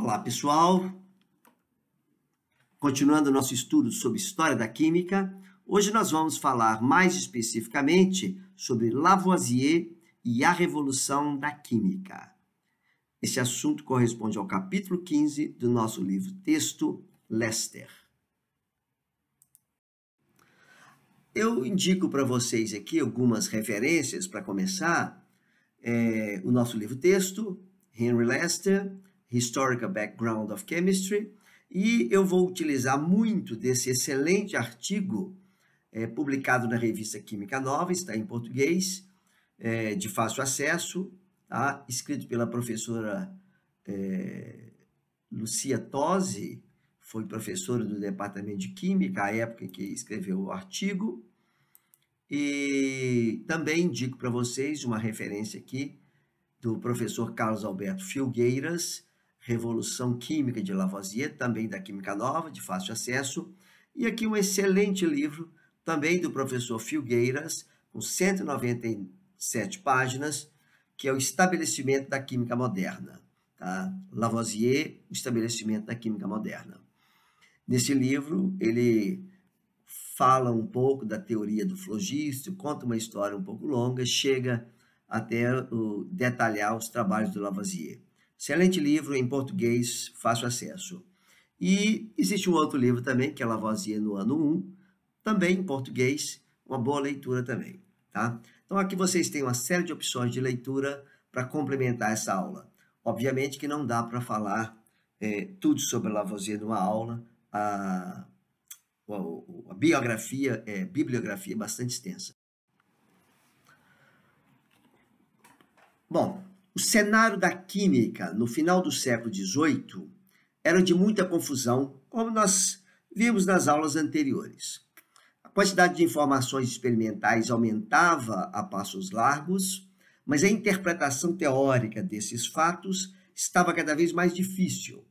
Olá, pessoal. Continuando nosso estudo sobre história da química, hoje nós vamos falar mais especificamente sobre Lavoisier e a revolução da química. Esse assunto corresponde ao capítulo 15 do nosso livro texto Lester. Eu indico para vocês aqui algumas referências para começar. É, o nosso livro texto, Henry Lester, Historical Background of Chemistry, e eu vou utilizar muito desse excelente artigo é, publicado na revista Química Nova, está em português, é, de fácil acesso, tá? escrito pela professora é, Lucia Tosi, foi professora do Departamento de Química à época em que escreveu o artigo, e também indico para vocês uma referência aqui do professor Carlos Alberto Filgueiras, Revolução Química de Lavoisier, também da Química Nova, de fácil acesso, e aqui um excelente livro, também do professor Filgueiras, com 197 páginas, que é o Estabelecimento da Química Moderna. Tá? Lavoisier, o Estabelecimento da Química Moderna. Nesse livro, ele fala um pouco da teoria do flogisto, conta uma história um pouco longa, chega até detalhar os trabalhos do Lavoisier. Excelente livro em português, fácil acesso. E existe um outro livro também, que é Lavoisier no ano 1, também em português, uma boa leitura também, tá? Então aqui vocês têm uma série de opções de leitura para complementar essa aula. Obviamente que não dá para falar é, tudo sobre Lavoisier numa aula, a, a, a biografia, é, bibliografia é bastante extensa. Bom, o cenário da química no final do século XVIII era de muita confusão, como nós vimos nas aulas anteriores. A quantidade de informações experimentais aumentava a passos largos, mas a interpretação teórica desses fatos estava cada vez mais difícil,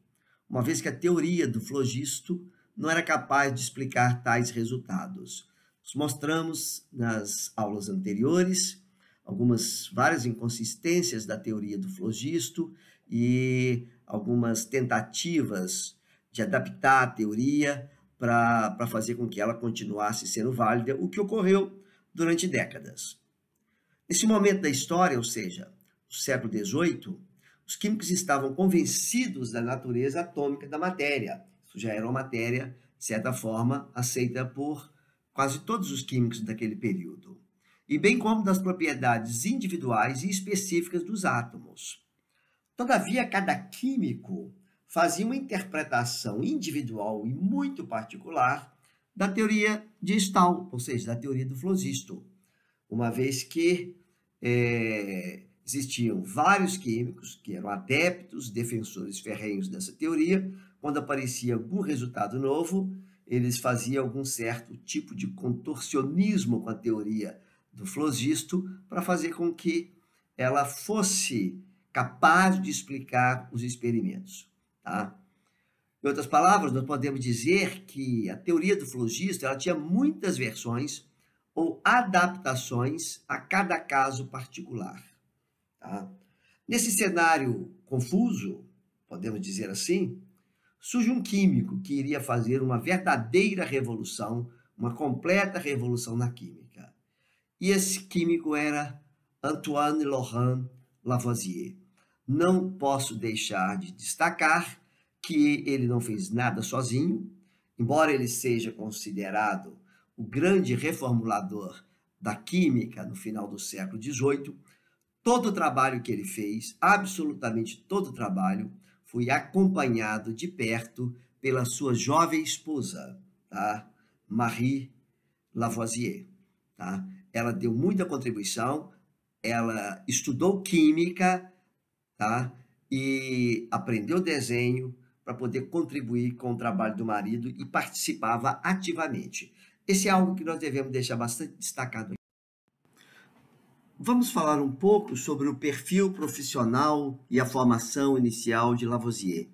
uma vez que a teoria do flogisto não era capaz de explicar tais resultados. Os mostramos nas aulas anteriores algumas várias inconsistências da teoria do flogisto e algumas tentativas de adaptar a teoria para fazer com que ela continuasse sendo válida, o que ocorreu durante décadas. Nesse momento da história, ou seja, no século XVIII, os químicos estavam convencidos da natureza atômica da matéria. Isso já era uma matéria, de certa forma, aceita por quase todos os químicos daquele período e bem uhum. como das propriedades individuais e específicas dos átomos. Todavia, cada químico fazia uma interpretação individual e muito particular da teoria de Stahl, ou seja, da teoria do flosisto, uma vez que é, existiam vários químicos que eram adeptos, defensores ferrenhos dessa teoria, quando aparecia algum resultado novo, eles faziam algum certo tipo de contorcionismo com a teoria do flogisto para fazer com que ela fosse capaz de explicar os experimentos. Tá? Em outras palavras, nós podemos dizer que a teoria do flogisto ela tinha muitas versões ou adaptações a cada caso particular. Tá? Nesse cenário confuso, podemos dizer assim, surge um químico que iria fazer uma verdadeira revolução, uma completa revolução na química. E esse químico era Antoine Laurent Lavoisier. Não posso deixar de destacar que ele não fez nada sozinho, embora ele seja considerado o grande reformulador da química no final do século XVIII, todo o trabalho que ele fez, absolutamente todo o trabalho, foi acompanhado de perto pela sua jovem esposa, tá? Marie Lavoisier. Tá? ela deu muita contribuição, ela estudou química, tá? E aprendeu desenho para poder contribuir com o trabalho do marido e participava ativamente. Esse é algo que nós devemos deixar bastante destacado. Vamos falar um pouco sobre o perfil profissional e a formação inicial de Lavoisier.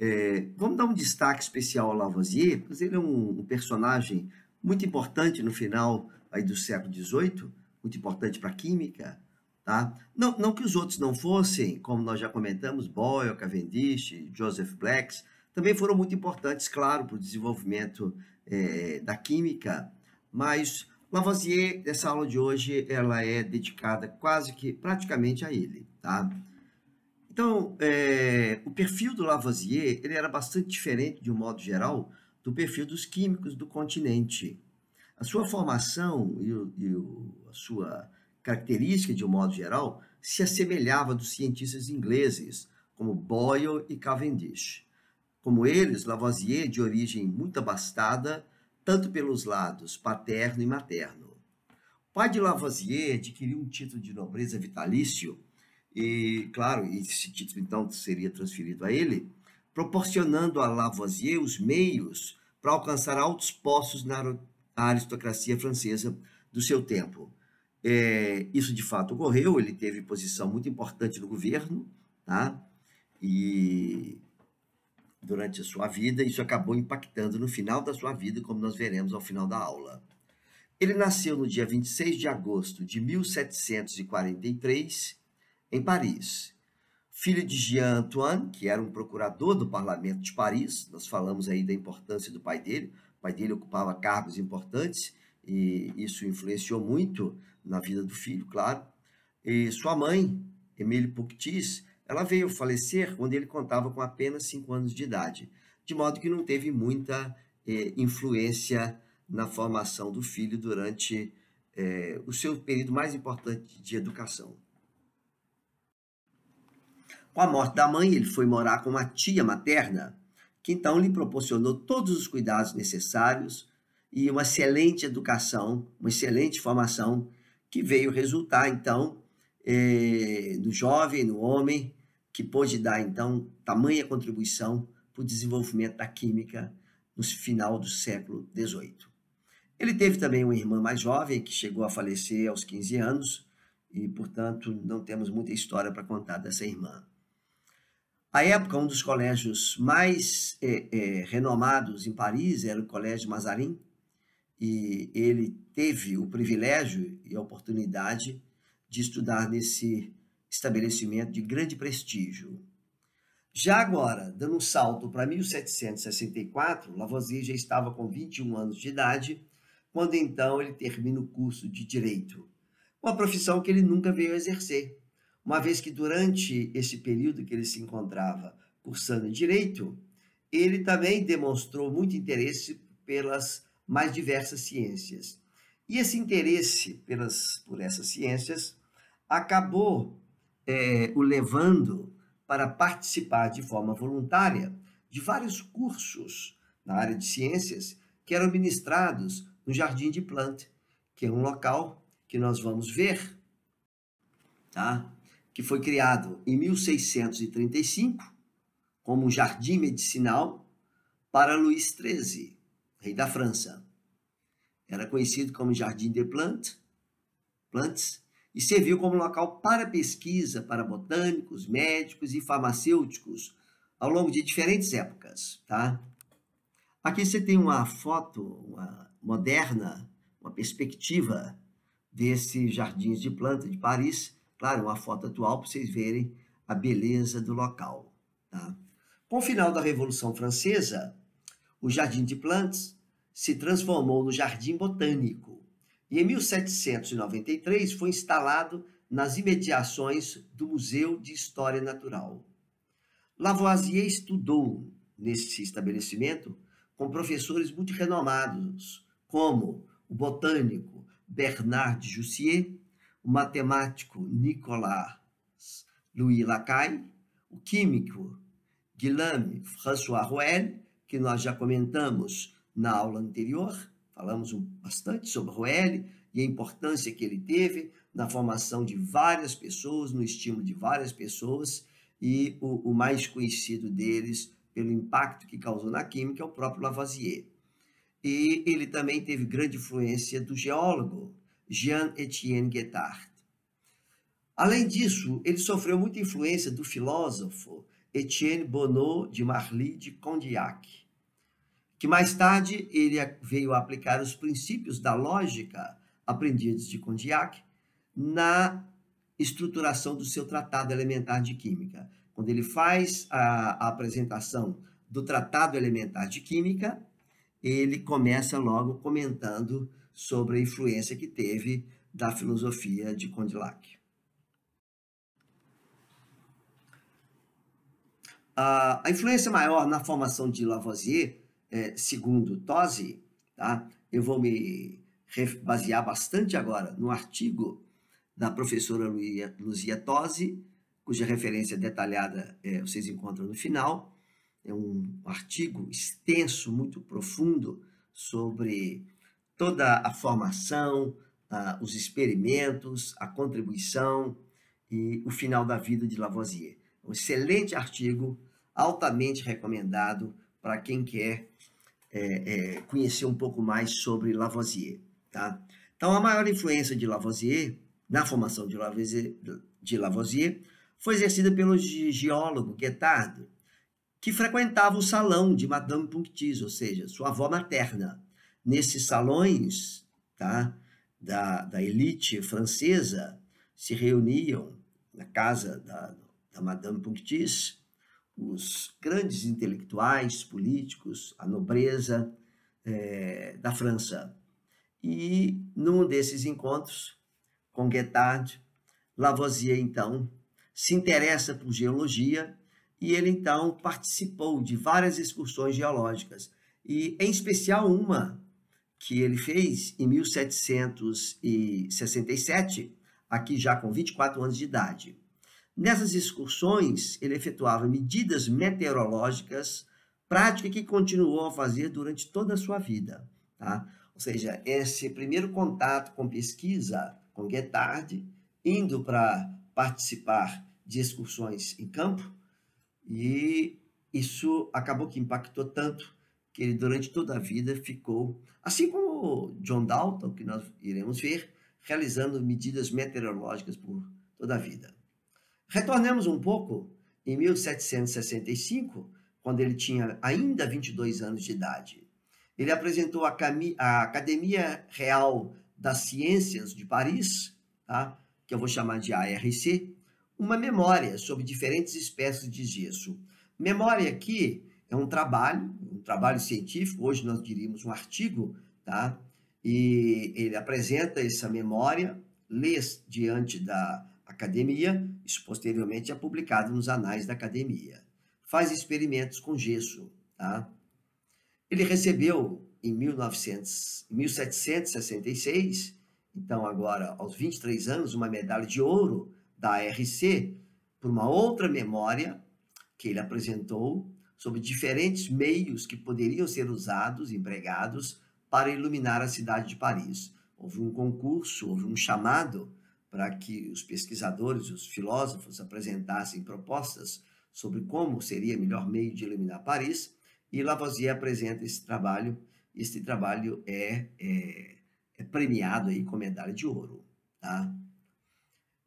É, vamos dar um destaque especial ao Lavoisier, pois ele é um, um personagem muito importante no final aí do século XVIII, muito importante para a química. Tá? Não, não que os outros não fossem, como nós já comentamos, Boyle, Cavendish, Joseph Black, também foram muito importantes, claro, para o desenvolvimento é, da química, mas Lavoisier, essa aula de hoje, ela é dedicada quase que praticamente a ele. Tá? Então, é, o perfil do Lavoisier ele era bastante diferente, de um modo geral, do perfil dos químicos do continente. A sua formação e, e o, a sua característica, de um modo geral, se assemelhava dos cientistas ingleses, como Boyle e Cavendish. Como eles, Lavoisier, de origem muito abastada, tanto pelos lados paterno e materno. O pai de Lavoisier adquiriu um título de nobreza vitalício, e, claro, esse título então seria transferido a ele, proporcionando a Lavoisier os meios para alcançar altos postos na a aristocracia francesa do seu tempo. É, isso de fato ocorreu, ele teve posição muito importante no governo, tá? e durante a sua vida, isso acabou impactando no final da sua vida, como nós veremos ao final da aula. Ele nasceu no dia 26 de agosto de 1743, em Paris. Filho de Jean Antoine, que era um procurador do parlamento de Paris, nós falamos aí da importância do pai dele, o pai dele ocupava cargos importantes e isso influenciou muito na vida do filho, claro. E sua mãe, Emile Puctis, ela veio falecer quando ele contava com apenas 5 anos de idade, de modo que não teve muita eh, influência na formação do filho durante eh, o seu período mais importante de educação. Com a morte da mãe, ele foi morar com uma tia materna, que então lhe proporcionou todos os cuidados necessários e uma excelente educação, uma excelente formação, que veio resultar então eh, no jovem, no homem, que pôde dar então tamanha contribuição para o desenvolvimento da química no final do século XVIII. Ele teve também uma irmã mais jovem que chegou a falecer aos 15 anos e, portanto, não temos muita história para contar dessa irmã. À época, um dos colégios mais é, é, renomados em Paris era o Colégio Mazarin, e ele teve o privilégio e a oportunidade de estudar nesse estabelecimento de grande prestígio. Já agora, dando um salto para 1764, Lavoisier já estava com 21 anos de idade, quando então ele termina o curso de Direito, uma profissão que ele nunca veio exercer, uma vez que durante esse período que ele se encontrava cursando direito, ele também demonstrou muito interesse pelas mais diversas ciências. E esse interesse pelas, por essas ciências acabou é, o levando para participar de forma voluntária de vários cursos na área de ciências que eram ministrados no Jardim de Plant, que é um local que nós vamos ver, tá? que foi criado em 1635 como um jardim medicinal para Luís XIII, rei da França. Era conhecido como Jardim de Plantes, Plantes e serviu como local para pesquisa para botânicos, médicos e farmacêuticos ao longo de diferentes épocas, tá? Aqui você tem uma foto uma moderna, uma perspectiva desse jardim de planta de Paris, Claro, uma foto atual para vocês verem a beleza do local. Tá? Com o final da Revolução Francesa, o Jardim de Plantes se transformou no Jardim Botânico e, em 1793, foi instalado nas imediações do Museu de História Natural. Lavoisier estudou nesse estabelecimento com professores muito renomados, como o botânico Bernard Jussier o matemático Nicolas Louis Lacaille, o químico Guilherme François Rouelle, que nós já comentamos na aula anterior, falamos bastante sobre Rouelle e a importância que ele teve na formação de várias pessoas, no estímulo de várias pessoas, e o, o mais conhecido deles pelo impacto que causou na química é o próprio Lavoisier. E ele também teve grande influência do geólogo Jean-Etienne Guettard. Além disso, ele sofreu muita influência do filósofo Etienne Bonneau de Marly de Condillac, que mais tarde ele veio aplicar os princípios da lógica aprendidos de Condillac na estruturação do seu Tratado Elementar de Química. Quando ele faz a, a apresentação do Tratado Elementar de Química, ele começa logo comentando sobre a influência que teve da filosofia de Condillac. A influência maior na formação de Lavoisier, é, segundo Tosi, tá? eu vou me basear bastante agora no artigo da professora Luzia Tosi, cuja referência detalhada é, vocês encontram no final. É um artigo extenso, muito profundo, sobre toda a formação, os experimentos, a contribuição e o final da vida de Lavoisier. Um excelente artigo, altamente recomendado para quem quer é, é, conhecer um pouco mais sobre Lavoisier. Tá? Então, a maior influência de Lavoisier, na formação de Lavoisier, de Lavoisier foi exercida pelo geólogo Getardo, que frequentava o salão de Madame Punctis, ou seja, sua avó materna nesses salões tá, da, da elite francesa, se reuniam na casa da, da Madame Punctis os grandes intelectuais, políticos, a nobreza é, da França. E num desses encontros, com Guettard, Lavoisier, então, se interessa por geologia e ele, então, participou de várias excursões geológicas, e em especial uma que ele fez em 1767, aqui já com 24 anos de idade. Nessas excursões, ele efetuava medidas meteorológicas, prática que continuou a fazer durante toda a sua vida. Tá? Ou seja, esse primeiro contato com pesquisa, com Guettard, indo para participar de excursões em campo, e isso acabou que impactou tanto que ele durante toda a vida ficou, assim como John Dalton, que nós iremos ver, realizando medidas meteorológicas por toda a vida. Retornemos um pouco em 1765, quando ele tinha ainda 22 anos de idade. Ele apresentou a, a Academia Real das Ciências de Paris, tá? que eu vou chamar de ARC, uma memória sobre diferentes espécies de gesso. Memória aqui é um trabalho um trabalho científico, hoje nós diríamos um artigo, tá? E ele apresenta essa memória, lê diante da academia, isso posteriormente é publicado nos anais da academia. Faz experimentos com gesso, tá? Ele recebeu em 1900, 1766, então agora aos 23 anos, uma medalha de ouro da ARC por uma outra memória que ele apresentou sobre diferentes meios que poderiam ser usados, empregados, para iluminar a cidade de Paris. Houve um concurso, houve um chamado para que os pesquisadores, os filósofos apresentassem propostas sobre como seria o melhor meio de iluminar Paris, e Lavoisier apresenta esse trabalho. Este trabalho é, é, é premiado aí com medalha de ouro. Tá?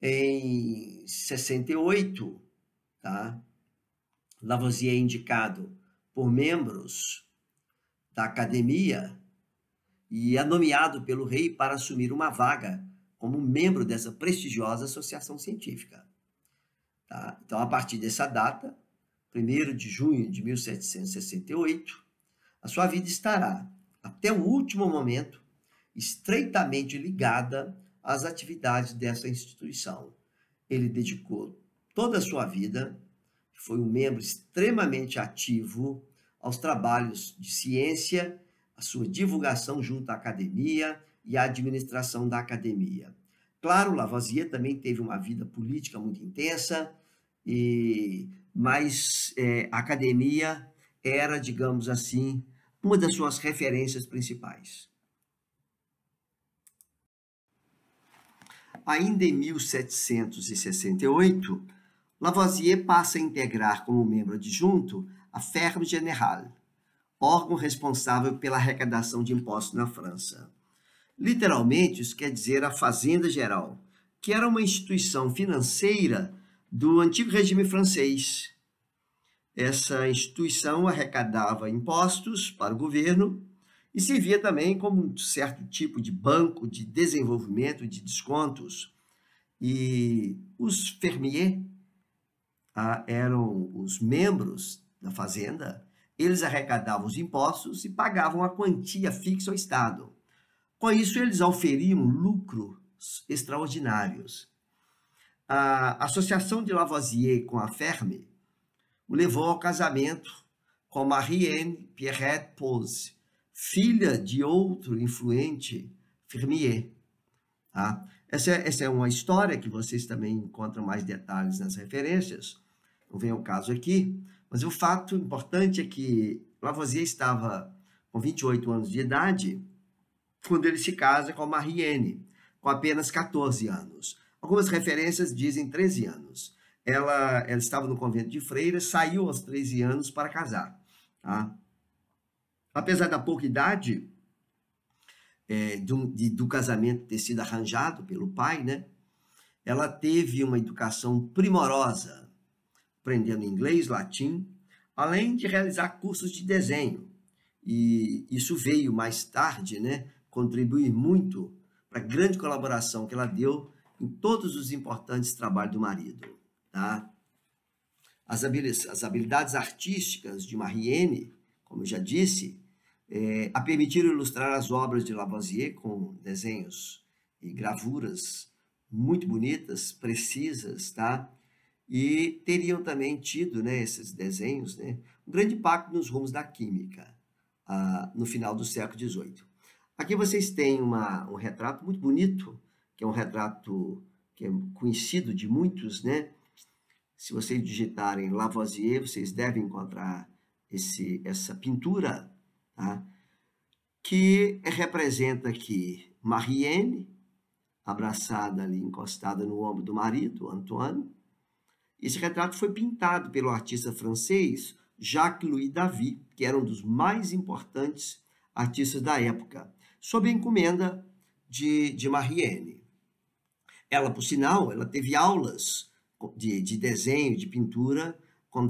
Em 68, tá? Lavoisier é indicado por membros da academia e é nomeado pelo rei para assumir uma vaga como membro dessa prestigiosa associação científica. Tá? Então, a partir dessa data, 1 de junho de 1768, a sua vida estará, até o último momento, estreitamente ligada às atividades dessa instituição. Ele dedicou toda a sua vida foi um membro extremamente ativo aos trabalhos de ciência, a sua divulgação junto à academia e à administração da academia. Claro, Lavoisier também teve uma vida política muito intensa, e, mas é, a academia era, digamos assim, uma das suas referências principais. Ainda em 1768, Lavoisier passa a integrar como membro adjunto a Ferme Générale, órgão responsável pela arrecadação de impostos na França. Literalmente, isso quer dizer a Fazenda Geral, que era uma instituição financeira do antigo regime francês. Essa instituição arrecadava impostos para o governo e servia também como um certo tipo de banco de desenvolvimento de descontos. E os fermiers ah, eram os membros da fazenda, eles arrecadavam os impostos e pagavam a quantia fixa ao Estado. Com isso, eles auferiam lucros extraordinários. A associação de Lavoisier com a Ferme o levou ao casamento com Marie-Anne Pierrette Pose, filha de outro influente, Fermier. Tá? Essa, é, essa é uma história que vocês também encontram mais detalhes nas referências não vem ao caso aqui, mas o fato importante é que Lavoisier estava com 28 anos de idade quando ele se casa com a Marianne, com apenas 14 anos. Algumas referências dizem 13 anos. Ela, ela estava no convento de freiras, saiu aos 13 anos para casar. Tá? Apesar da pouca idade é, do, de, do casamento ter sido arranjado pelo pai, né? ela teve uma educação primorosa aprendendo inglês, latim, além de realizar cursos de desenho. E isso veio mais tarde, né, contribuir muito para a grande colaboração que ela deu em todos os importantes trabalhos do marido. Tá? As, habilidades, as habilidades artísticas de Marianne, como eu já disse, é, a permitiram ilustrar as obras de Lavoisier com desenhos e gravuras muito bonitas, precisas, tá? e teriam também tido né, esses desenhos né, um grande impacto nos rumos da química ah, no final do século XVIII. Aqui vocês têm uma, um retrato muito bonito, que é um retrato que é conhecido de muitos, né? Se vocês digitarem Lavoisier, vocês devem encontrar esse, essa pintura, tá? que representa aqui Anne abraçada ali, encostada no ombro do marido, Antoine, esse retrato foi pintado pelo artista francês Jacques-Louis David, que era um dos mais importantes artistas da época, sob a encomenda de, de Marianne. Ela, por sinal, ela teve aulas de, de desenho, de pintura com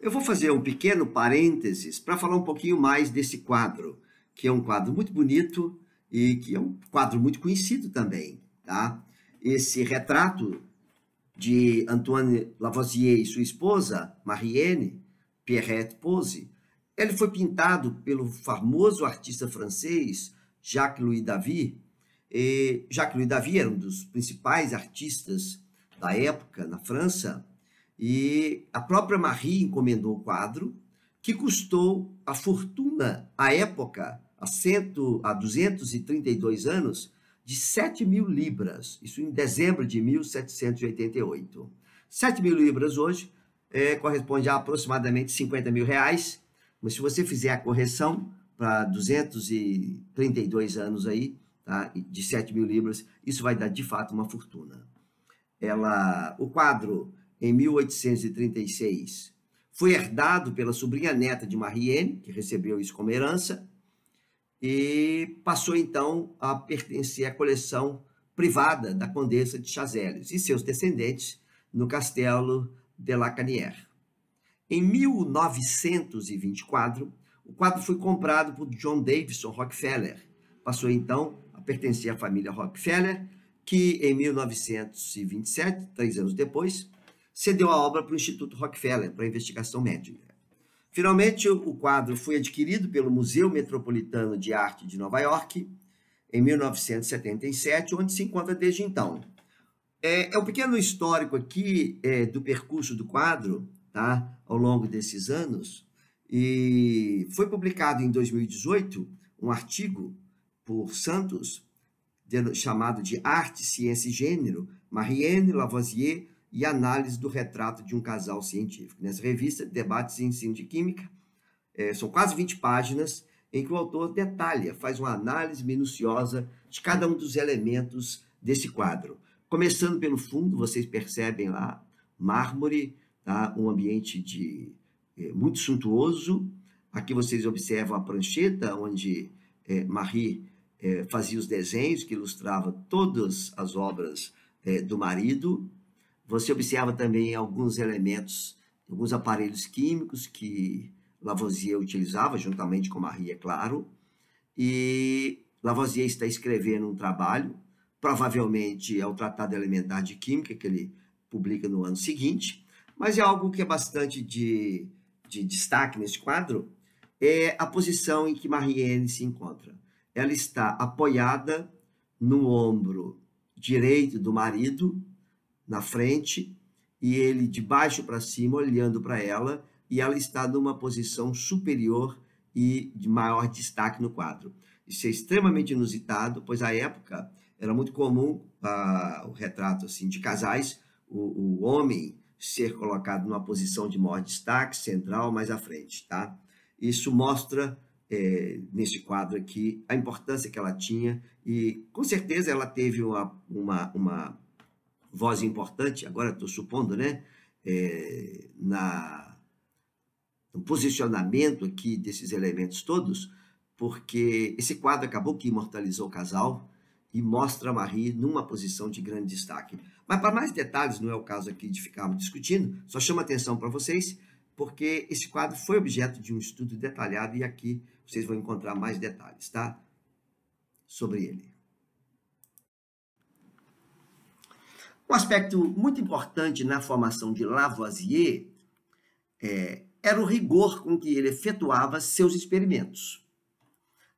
Eu vou fazer um pequeno parênteses para falar um pouquinho mais desse quadro, que é um quadro muito bonito e que é um quadro muito conhecido também. Tá? Esse retrato de Antoine Lavoisier e sua esposa, Marienne Pierrette Pose, ele foi pintado pelo famoso artista francês Jacques-Louis David. Jacques-Louis David era um dos principais artistas da época na França, e a própria Marie encomendou o quadro, que custou a fortuna à época, a há 232 anos, de 7 mil libras, isso em dezembro de 1788. 7 mil libras hoje é, corresponde a aproximadamente 50 mil reais, mas se você fizer a correção para 232 anos aí, tá, de 7 mil libras, isso vai dar de fato uma fortuna. Ela, o quadro, em 1836, foi herdado pela sobrinha neta de Marianne, que recebeu isso como herança, e passou então a pertencer à coleção privada da Condessa de Chazelles e seus descendentes no Castelo de Lacanière. Em 1924, o quadro foi comprado por John Davidson Rockefeller. Passou então a pertencer à família Rockefeller, que em 1927, três anos depois, cedeu a obra para o Instituto Rockefeller para investigação médica. Finalmente, o quadro foi adquirido pelo Museu Metropolitano de Arte de Nova York em 1977, onde se encontra desde então. É, é um pequeno histórico aqui é, do percurso do quadro, tá? Ao longo desses anos. E foi publicado em 2018 um artigo por Santos, chamado de Arte, Ciência e Gênero, Marianne Lavoisier e análise do retrato de um casal científico. Nessa revista, Debates em Ensino de Química, é, são quase 20 páginas, em que o autor detalha, faz uma análise minuciosa de cada um dos elementos desse quadro. Começando pelo fundo, vocês percebem lá, mármore, tá? um ambiente de é, muito suntuoso. Aqui vocês observam a prancheta, onde é, Marie é, fazia os desenhos que ilustrava todas as obras é, do marido. Você observa também alguns elementos, alguns aparelhos químicos que Lavoisier utilizava, juntamente com Marie, é claro. E Lavoisier está escrevendo um trabalho, provavelmente é o Tratado Elementar de Química, que ele publica no ano seguinte, mas é algo que é bastante de, de destaque nesse quadro, é a posição em que Marianne se encontra. Ela está apoiada no ombro direito do marido, na frente e ele de baixo para cima olhando para ela e ela está numa posição superior e de maior destaque no quadro. Isso é extremamente inusitado, pois à época era muito comum ah, o retrato assim de casais, o, o homem ser colocado numa posição de maior destaque, central, mais à frente, tá? Isso mostra é, nesse quadro aqui a importância que ela tinha e com certeza ela teve uma, uma, uma voz importante, agora estou supondo, né? É, na, no posicionamento aqui desses elementos todos, porque esse quadro acabou que imortalizou o casal e mostra a Marie numa posição de grande destaque. Mas para mais detalhes, não é o caso aqui de ficarmos discutindo, só chama atenção para vocês, porque esse quadro foi objeto de um estudo detalhado e aqui vocês vão encontrar mais detalhes, tá? Sobre ele. Um aspecto muito importante na formação de Lavoisier é, era o rigor com que ele efetuava seus experimentos.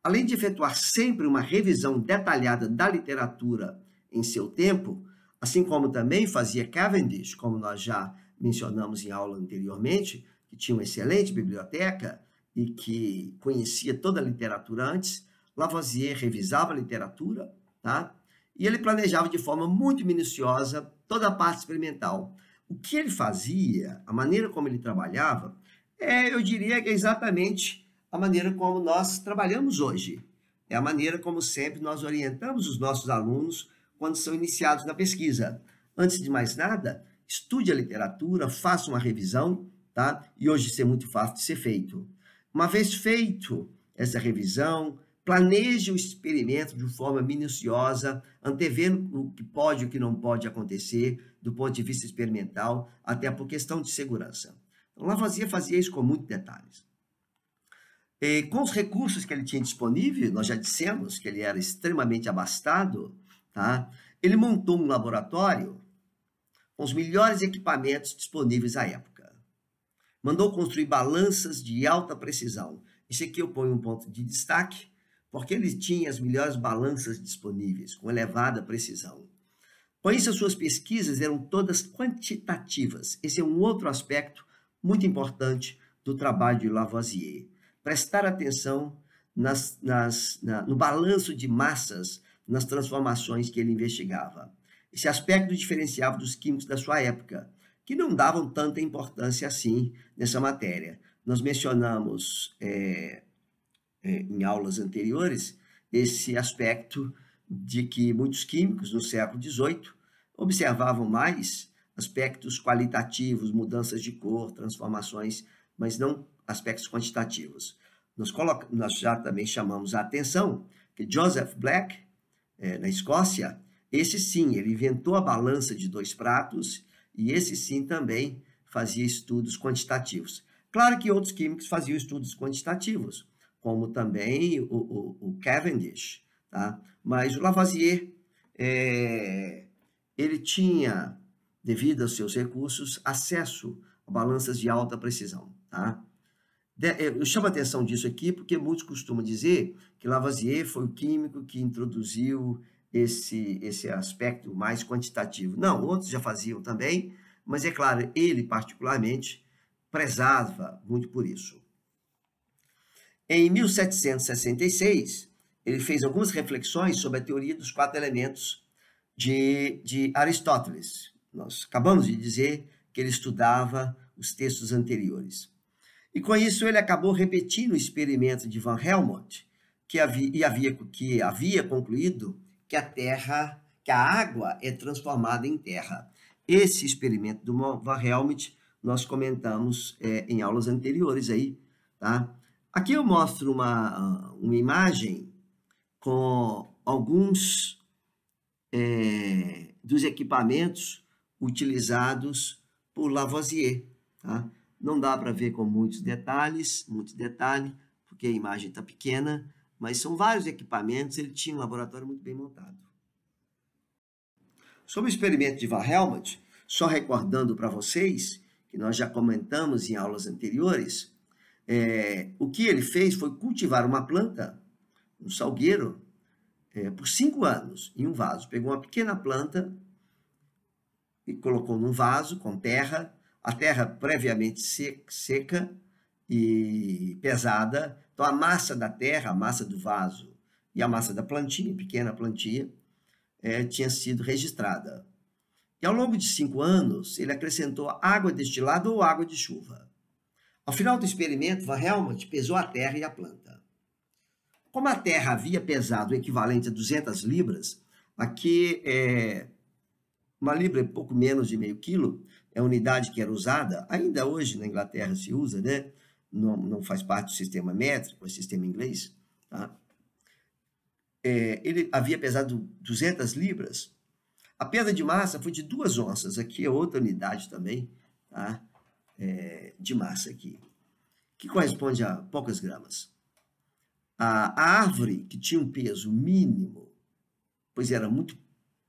Além de efetuar sempre uma revisão detalhada da literatura em seu tempo, assim como também fazia Cavendish, como nós já mencionamos em aula anteriormente, que tinha uma excelente biblioteca e que conhecia toda a literatura antes, Lavoisier revisava a literatura, tá? e ele planejava de forma muito minuciosa toda a parte experimental. O que ele fazia, a maneira como ele trabalhava, é, eu diria que é exatamente a maneira como nós trabalhamos hoje. É a maneira como sempre nós orientamos os nossos alunos quando são iniciados na pesquisa. Antes de mais nada, estude a literatura, faça uma revisão, tá? E hoje isso é muito fácil de ser feito. Uma vez feito essa revisão, Planeje o experimento de forma minuciosa, antevendo o que pode e o que não pode acontecer do ponto de vista experimental, até por questão de segurança. Então, Lavoisier fazia isso com muitos detalhes. E, com os recursos que ele tinha disponível, nós já dissemos que ele era extremamente abastado, tá? ele montou um laboratório com os melhores equipamentos disponíveis à época. Mandou construir balanças de alta precisão. Isso aqui eu ponho um ponto de destaque, porque ele tinha as melhores balanças disponíveis, com elevada precisão. Por isso, as suas pesquisas eram todas quantitativas. Esse é um outro aspecto muito importante do trabalho de Lavoisier. Prestar atenção nas, nas, na, no balanço de massas, nas transformações que ele investigava. Esse aspecto diferenciava dos químicos da sua época, que não davam tanta importância assim nessa matéria. Nós mencionamos é, é, em aulas anteriores esse aspecto de que muitos químicos no século XVIII observavam mais aspectos qualitativos, mudanças de cor, transformações, mas não aspectos quantitativos. Nós, coloca, nós já também chamamos a atenção que Joseph Black, é, na Escócia, esse sim, ele inventou a balança de dois pratos e esse sim também fazia estudos quantitativos. Claro que outros químicos faziam estudos quantitativos, como também o, o, o Cavendish, tá? Mas o Lavoisier, é, ele tinha, devido aos seus recursos, acesso a balanças de alta precisão, tá? É, eu chamo a atenção disso aqui porque muitos costumam dizer que Lavoisier foi o químico que introduziu esse, esse aspecto mais quantitativo. Não, outros já faziam também, mas é claro, ele particularmente prezava muito por isso. Em 1766, ele fez algumas reflexões sobre a teoria dos quatro elementos de, de Aristóteles. Nós acabamos de dizer que ele estudava os textos anteriores. E com isso ele acabou repetindo o experimento de Van Helmont, que havia, havia, que havia concluído que a terra, que a água é transformada em terra. Esse experimento do Van Helmont nós comentamos é, em aulas anteriores aí, tá? Aqui eu mostro uma, uma imagem com alguns é, dos equipamentos utilizados por Lavoisier. Tá? Não dá para ver com muitos detalhes, muito detalhe, porque a imagem está pequena, mas são vários equipamentos, ele tinha um laboratório muito bem montado. Sobre o experimento de Van Helmont, só recordando para vocês, que nós já comentamos em aulas anteriores, é, o que ele fez foi cultivar uma planta, um salgueiro, é, por cinco anos, em um vaso. Pegou uma pequena planta e colocou num vaso com terra, a terra previamente seca e pesada. Então, a massa da terra, a massa do vaso e a massa da plantinha, pequena plantinha, é, tinha sido registrada. E ao longo de cinco anos, ele acrescentou água destilada ou água de chuva. Ao final do experimento, Van Helmont pesou a terra e a planta. Como a terra havia pesado o equivalente a 200 libras, aqui é uma libra é pouco menos de meio quilo, é a unidade que era usada, ainda hoje na Inglaterra se usa, né? Não, não faz parte do sistema métrico, é sistema inglês, tá? É, ele havia pesado 200 libras. A perda de massa foi de duas onças, aqui é outra unidade também, tá? é, de massa aqui, que corresponde a poucas gramas. A, a árvore, que tinha um peso mínimo, pois era muito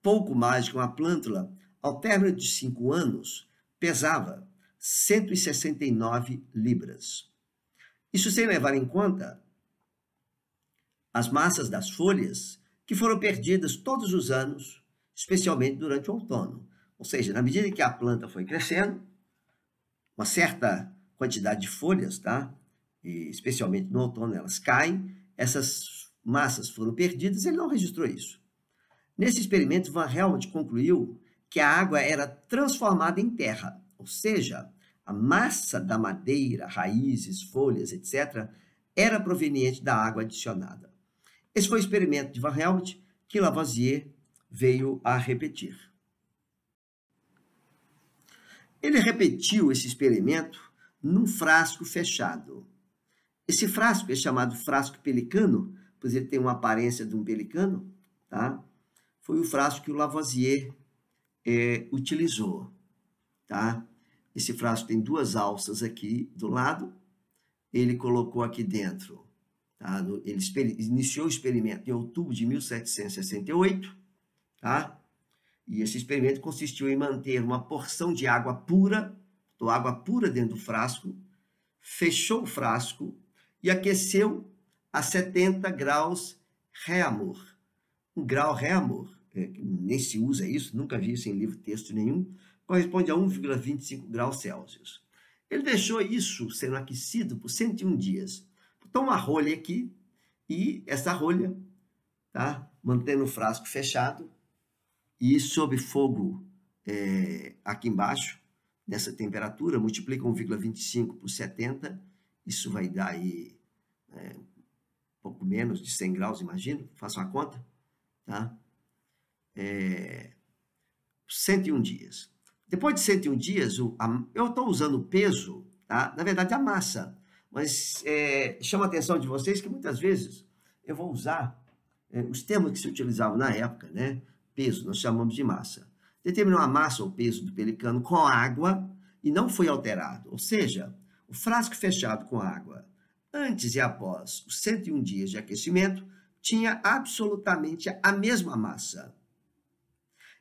pouco mais que uma plântula, ao término de cinco anos, pesava 169 libras. Isso sem levar em conta as massas das folhas que foram perdidas todos os anos, especialmente durante o outono. Ou seja, na medida que a planta foi crescendo, uma certa quantidade de folhas, tá? E, especialmente no outono elas caem, essas massas foram perdidas, ele não registrou isso. Nesse experimento, Van Helmont concluiu que a água era transformada em terra, ou seja, a massa da madeira, raízes, folhas, etc., era proveniente da água adicionada. Esse foi o experimento de Van Helmont que Lavoisier veio a repetir. Ele repetiu esse experimento num frasco fechado. Esse frasco é chamado frasco pelicano, pois ele tem uma aparência de um pelicano, tá? Foi o frasco que o Lavoisier é, utilizou, tá? Esse frasco tem duas alças aqui do lado, ele colocou aqui dentro, tá? Ele iniciou o experimento em outubro de 1768, tá? E esse experimento consistiu em manter uma porção de água pura, ou água pura dentro do frasco, fechou o frasco e aqueceu a 70 graus Reamor. Um grau Reamor, é, nem se usa isso, nunca vi isso em livro texto nenhum, corresponde a 1,25 graus Celsius. Ele deixou isso sendo aquecido por 101 dias. Então, uma rolha aqui e essa rolha, tá? mantendo o frasco fechado, e sob fogo é, aqui embaixo, nessa temperatura, multiplica 1,25 por 70, isso vai dar aí é, um pouco menos de 100 graus, imagino, faço a conta, tá? É, eh, 101 dias. Depois de 101 dias, o, a, eu estou usando o peso, tá? na verdade a massa, mas é, chama a atenção de vocês que muitas vezes eu vou usar é, os termos que se utilizavam na época, né? peso, nós chamamos de massa. Determinou a massa ou peso do pelicano com água e não foi alterado. Ou seja, o frasco fechado com água antes e após os 101 dias de aquecimento tinha absolutamente a mesma massa.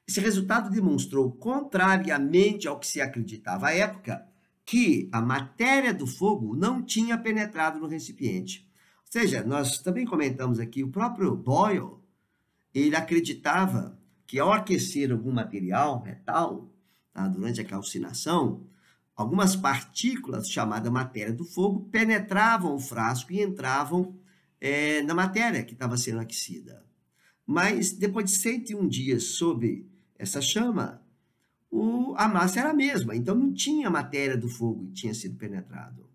Esse resultado demonstrou, contrariamente ao que se acreditava à época, que a matéria do fogo não tinha penetrado no recipiente. Ou seja, nós também comentamos aqui, o próprio Boyle, ele acreditava que ao aquecer algum material, metal, tá? durante a calcinação, algumas partículas, chamada matéria do fogo, penetravam o frasco e entravam é, na matéria que estava sendo aquecida. Mas depois de 101 dias sob essa chama, o, a massa era a mesma, então não tinha matéria do fogo que tinha sido penetrado.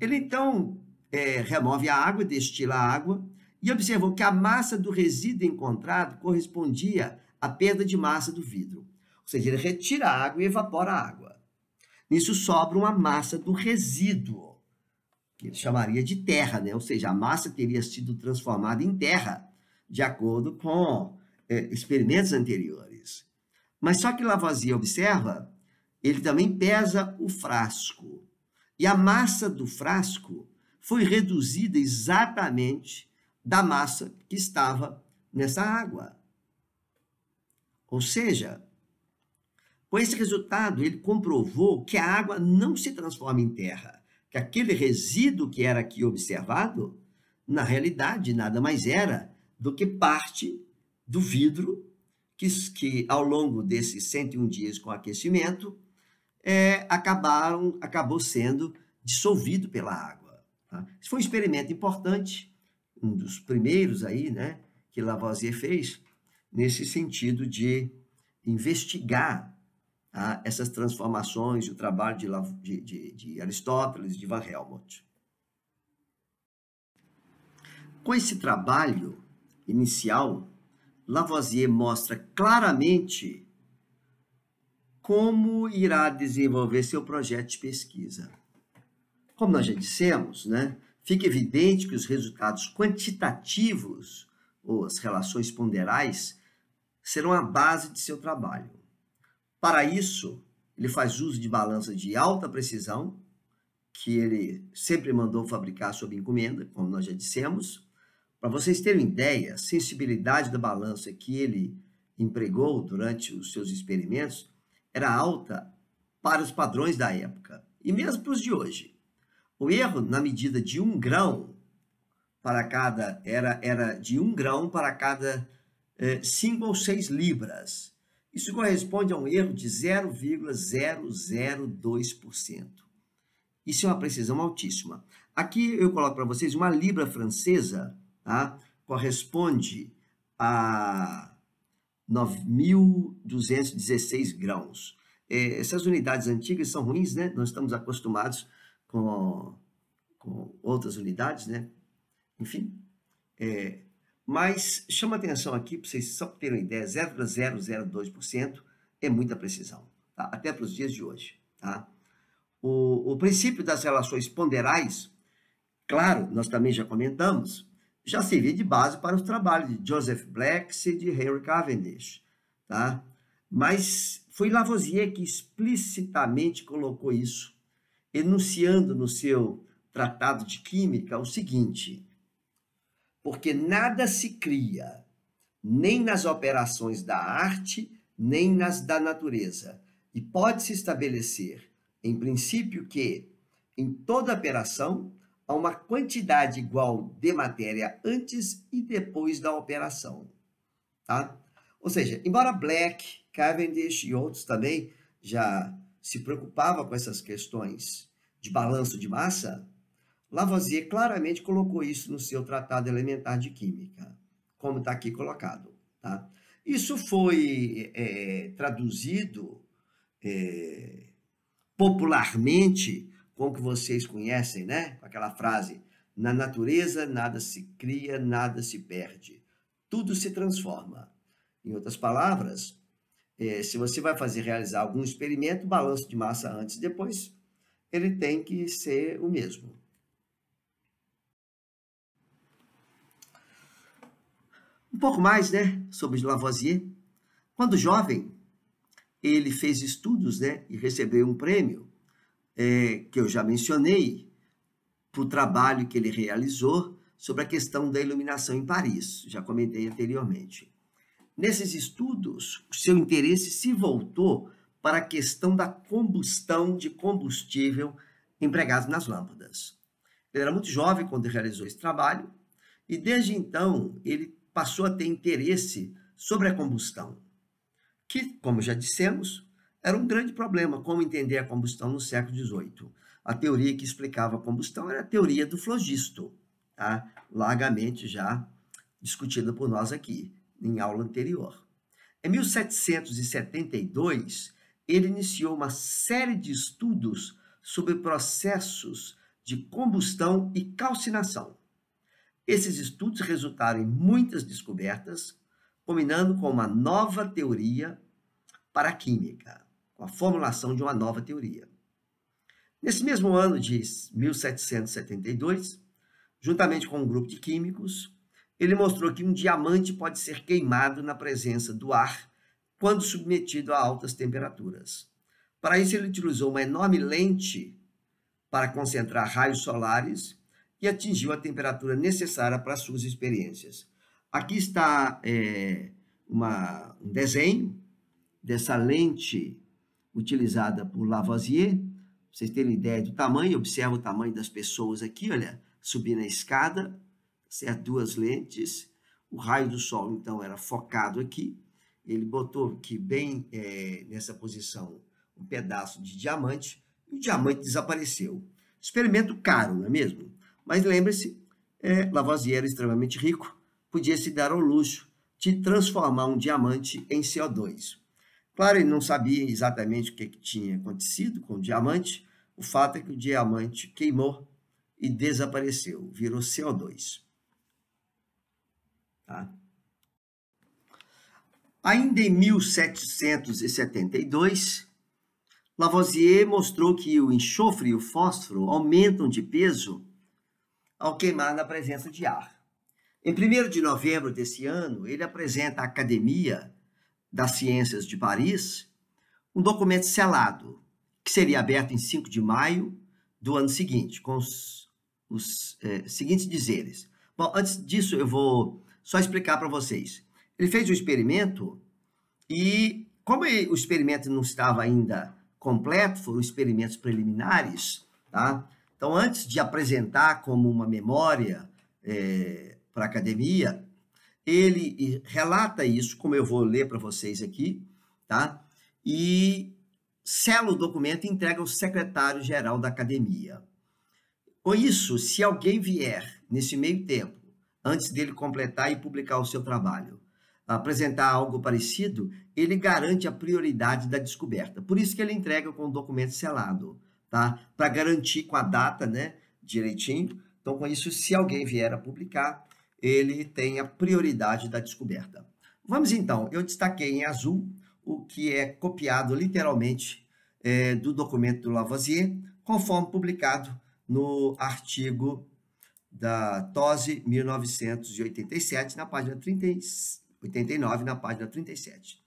Ele então é, remove a água, destila a água e observou que a massa do resíduo encontrado correspondia a perda de massa do vidro. Ou seja, ele retira a água e evapora a água. Nisso sobra uma massa do resíduo, que ele chamaria de terra, né? Ou seja, a massa teria sido transformada em terra, de acordo com é, experimentos anteriores. Mas só que Lavoisier observa, ele também pesa o frasco. E a massa do frasco foi reduzida exatamente da massa que estava nessa água. Ou seja, com esse resultado, ele comprovou que a água não se transforma em terra, que aquele resíduo que era aqui observado, na realidade, nada mais era do que parte do vidro que, que ao longo desses 101 dias com aquecimento, é, acabaram, acabou sendo dissolvido pela água. Tá? Esse foi um experimento importante, um dos primeiros aí, né, que Lavoisier fez, nesse sentido de investigar ah, essas transformações o trabalho de, de, de, de Aristóteles, de Van Helmont. Com esse trabalho inicial, Lavoisier mostra claramente como irá desenvolver seu projeto de pesquisa. Como nós já dissemos, né, fica evidente que os resultados quantitativos, ou as relações ponderais, serão a base de seu trabalho. Para isso, ele faz uso de balança de alta precisão, que ele sempre mandou fabricar sob encomenda, como nós já dissemos. Para vocês terem ideia, a sensibilidade da balança que ele empregou durante os seus experimentos era alta para os padrões da época e mesmo para os de hoje. O erro na medida de um grão para cada era, era de um grão para cada 5 é, ou 6 libras. Isso corresponde a um erro de 0,002%. Isso é uma precisão altíssima. Aqui eu coloco para vocês uma libra francesa, tá? corresponde a 9.216 grãos. É, essas unidades antigas são ruins, né? Nós estamos acostumados com, com outras unidades, né? Enfim, é, mas chama atenção aqui, para vocês só terem uma ideia, 0,002% é muita precisão, tá? até para os dias de hoje. Tá? O, o princípio das relações ponderais, claro, nós também já comentamos, já servia de base para os trabalhos de Joseph Black e de Henry Cavendish, tá? Mas foi Lavoisier que explicitamente colocou isso, enunciando no seu Tratado de Química o seguinte: porque nada se cria, nem nas operações da arte, nem nas da natureza. E pode-se estabelecer, em princípio, que em toda operação há uma quantidade igual de matéria antes e depois da operação. Tá? Ou seja, embora Black, Cavendish e outros também já se preocupavam com essas questões de balanço de massa, Lavoisier claramente colocou isso no seu Tratado Elementar de Química, como está aqui colocado. Tá? Isso foi é, traduzido é, popularmente com o que vocês conhecem, né? Aquela frase: na natureza nada se cria, nada se perde, tudo se transforma. Em outras palavras, é, se você vai fazer realizar algum experimento, balanço de massa antes e depois, ele tem que ser o mesmo. Um pouco mais, né, sobre Lavoisier. Quando jovem, ele fez estudos, né, e recebeu um prêmio é, que eu já mencionei para o trabalho que ele realizou sobre a questão da iluminação em Paris. Já comentei anteriormente. Nesses estudos, o seu interesse se voltou para a questão da combustão de combustível empregado nas lâmpadas. Ele era muito jovem quando realizou esse trabalho e desde então ele passou a ter interesse sobre a combustão, que, como já dissemos, era um grande problema como entender a combustão no século XVIII. A teoria que explicava a combustão era a teoria do flogisto, tá? largamente já discutida por nós aqui em aula anterior. Em 1772, ele iniciou uma série de estudos sobre processos de combustão e calcinação. Esses estudos resultaram em muitas descobertas, combinando com uma nova teoria para a química, com a formulação de uma nova teoria. Nesse mesmo ano de 1772, juntamente com um grupo de químicos, ele mostrou que um diamante pode ser queimado na presença do ar quando submetido a altas temperaturas. Para isso, ele utilizou uma enorme lente para concentrar raios solares e atingiu a temperatura necessária para suas experiências. Aqui está é, uma, um desenho dessa lente utilizada por Lavoisier, vocês terem ideia do tamanho, observa o tamanho das pessoas aqui, olha, subindo a escada, certo? duas lentes, o raio do sol então era focado aqui, ele botou aqui bem é, nessa posição um pedaço de diamante, e o diamante desapareceu. Experimento caro, não é mesmo? Mas lembre-se, é, Lavoisier era extremamente rico, podia se dar ao luxo de transformar um diamante em CO2. Claro, ele não sabia exatamente o que, é que tinha acontecido com o diamante, o fato é que o diamante queimou e desapareceu, virou CO2. Tá? Ainda em 1772, Lavoisier mostrou que o enxofre e o fósforo aumentam de peso ao queimar na presença de ar. Em 1 de novembro desse ano, ele apresenta à Academia das Ciências de Paris um documento selado, que seria aberto em 5 de maio do ano seguinte, com os, os é, seguintes dizeres. Bom, antes disso, eu vou só explicar para vocês. Ele fez um experimento e, como o experimento não estava ainda completo, foram experimentos preliminares, tá? Então, antes de apresentar como uma memória é, para a academia, ele relata isso, como eu vou ler para vocês aqui, tá? E sela o documento e entrega ao secretário-geral da academia. Com isso, se alguém vier nesse meio tempo, antes dele completar e publicar o seu trabalho, apresentar algo parecido, ele garante a prioridade da descoberta. Por isso que ele entrega com o documento selado tá? Para garantir com a data, né, direitinho. Então, com isso, se alguém vier a publicar, ele tem a prioridade da descoberta. Vamos então, eu destaquei em azul o que é copiado literalmente é, do documento do Lavoisier, conforme publicado no artigo da TOSE 1987, na página 30, 89, na página 37.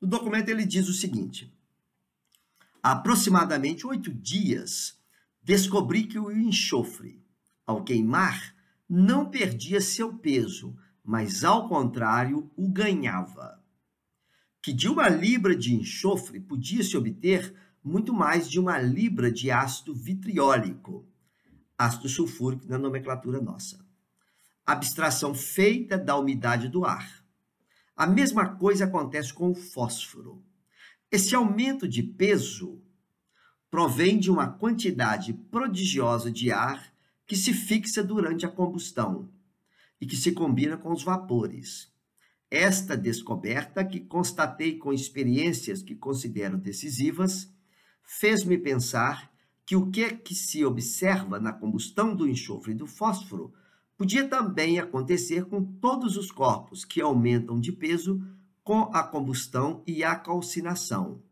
No documento ele diz o seguinte: aproximadamente oito dias, descobri que o enxofre, ao queimar, não perdia seu peso, mas ao contrário, o ganhava. Que de uma libra de enxofre podia-se obter muito mais de uma libra de ácido vitriólico, ácido sulfúrico na nomenclatura nossa. Abstração feita da umidade do ar. A mesma coisa acontece com o fósforo. Esse aumento de peso provém de uma quantidade prodigiosa de ar que se fixa durante a combustão e que se combina com os vapores. Esta descoberta, que constatei com experiências que considero decisivas, fez-me pensar que o que, é que se observa na combustão do enxofre e do fósforo podia também acontecer com todos os corpos que aumentam de peso com a combustão e a calcinação,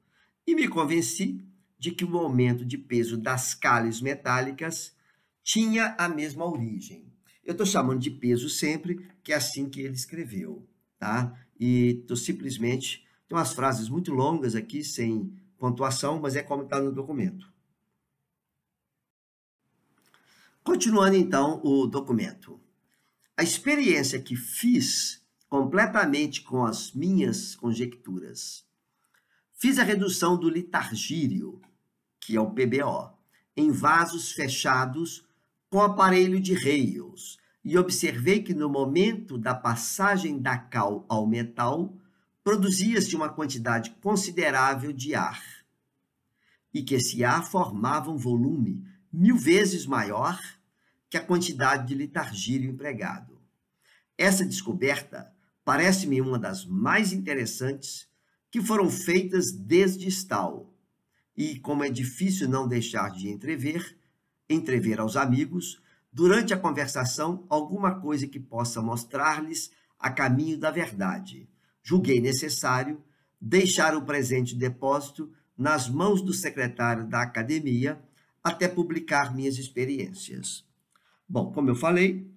e me convenci de que o aumento de peso das calhas metálicas tinha a mesma origem. Eu estou chamando de peso sempre, que é assim que ele escreveu, tá? E estou simplesmente. Tem umas frases muito longas aqui, sem pontuação, mas é como está no documento. Continuando então o documento. A experiência que fiz completamente com as minhas conjecturas. Fiz a redução do litargírio, que é o PBO, em vasos fechados com aparelho de Reynolds e observei que no momento da passagem da cal ao metal, produzia-se uma quantidade considerável de ar e que esse ar formava um volume mil vezes maior que a quantidade de litargírio empregado. Essa descoberta parece-me uma das mais interessantes que foram feitas desde Stal. E como é difícil não deixar de entrever, entrever aos amigos, durante a conversação, alguma coisa que possa mostrar-lhes a caminho da verdade. Julguei necessário deixar o presente depósito nas mãos do secretário da academia até publicar minhas experiências. Bom, como eu falei,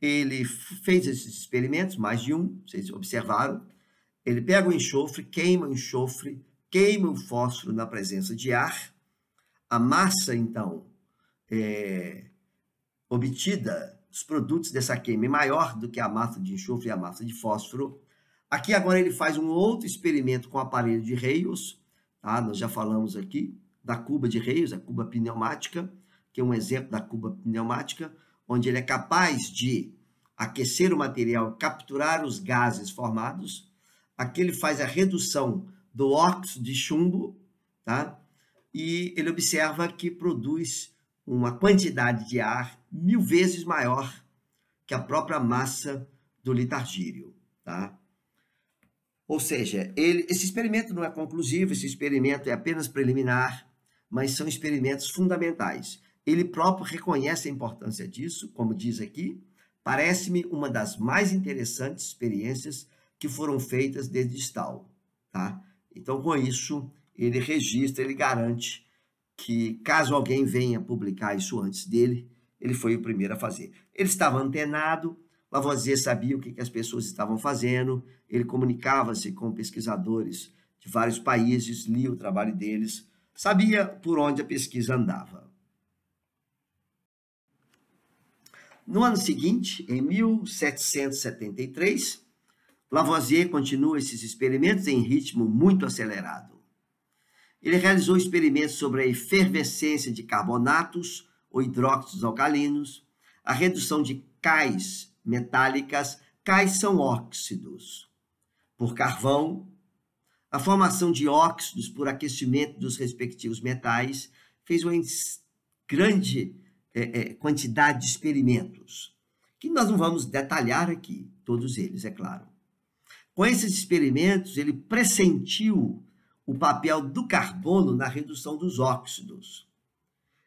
ele fez esses experimentos, mais de um, vocês observaram. Ele pega o enxofre, queima o enxofre, queima o fósforo na presença de ar. A massa, então, é, obtida, os produtos dessa queima é maior do que a massa de enxofre e a massa de fósforo. Aqui agora ele faz um outro experimento com o aparelho de reios. tá? nós já falamos aqui da cuba de reios, a cuba pneumática, que é um exemplo da cuba pneumática onde ele é capaz de aquecer o material, capturar os gases formados. Aqui ele faz a redução do óxido de chumbo, tá? E ele observa que produz uma quantidade de ar mil vezes maior que a própria massa do litargírio, tá? Ou seja, ele, esse experimento não é conclusivo, esse experimento é apenas preliminar, mas são experimentos fundamentais. Ele próprio reconhece a importância disso, como diz aqui, parece-me uma das mais interessantes experiências que foram feitas desde Stal, tá? Então, com isso, ele registra, ele garante que caso alguém venha publicar isso antes dele, ele foi o primeiro a fazer. Ele estava antenado, Lavoisier sabia o que as pessoas estavam fazendo, ele comunicava-se com pesquisadores de vários países, lia o trabalho deles, sabia por onde a pesquisa andava. No ano seguinte, em 1773, Lavoisier continua esses experimentos em ritmo muito acelerado. Ele realizou experimentos sobre a efervescência de carbonatos ou hidróxidos alcalinos, a redução de cais metálicas, cais são óxidos, por carvão, a formação de óxidos por aquecimento dos respectivos metais, fez uma grande é, é, quantidade de experimentos, que nós não vamos detalhar aqui, todos eles, é claro. Com esses experimentos, ele pressentiu o papel do carbono na redução dos óxidos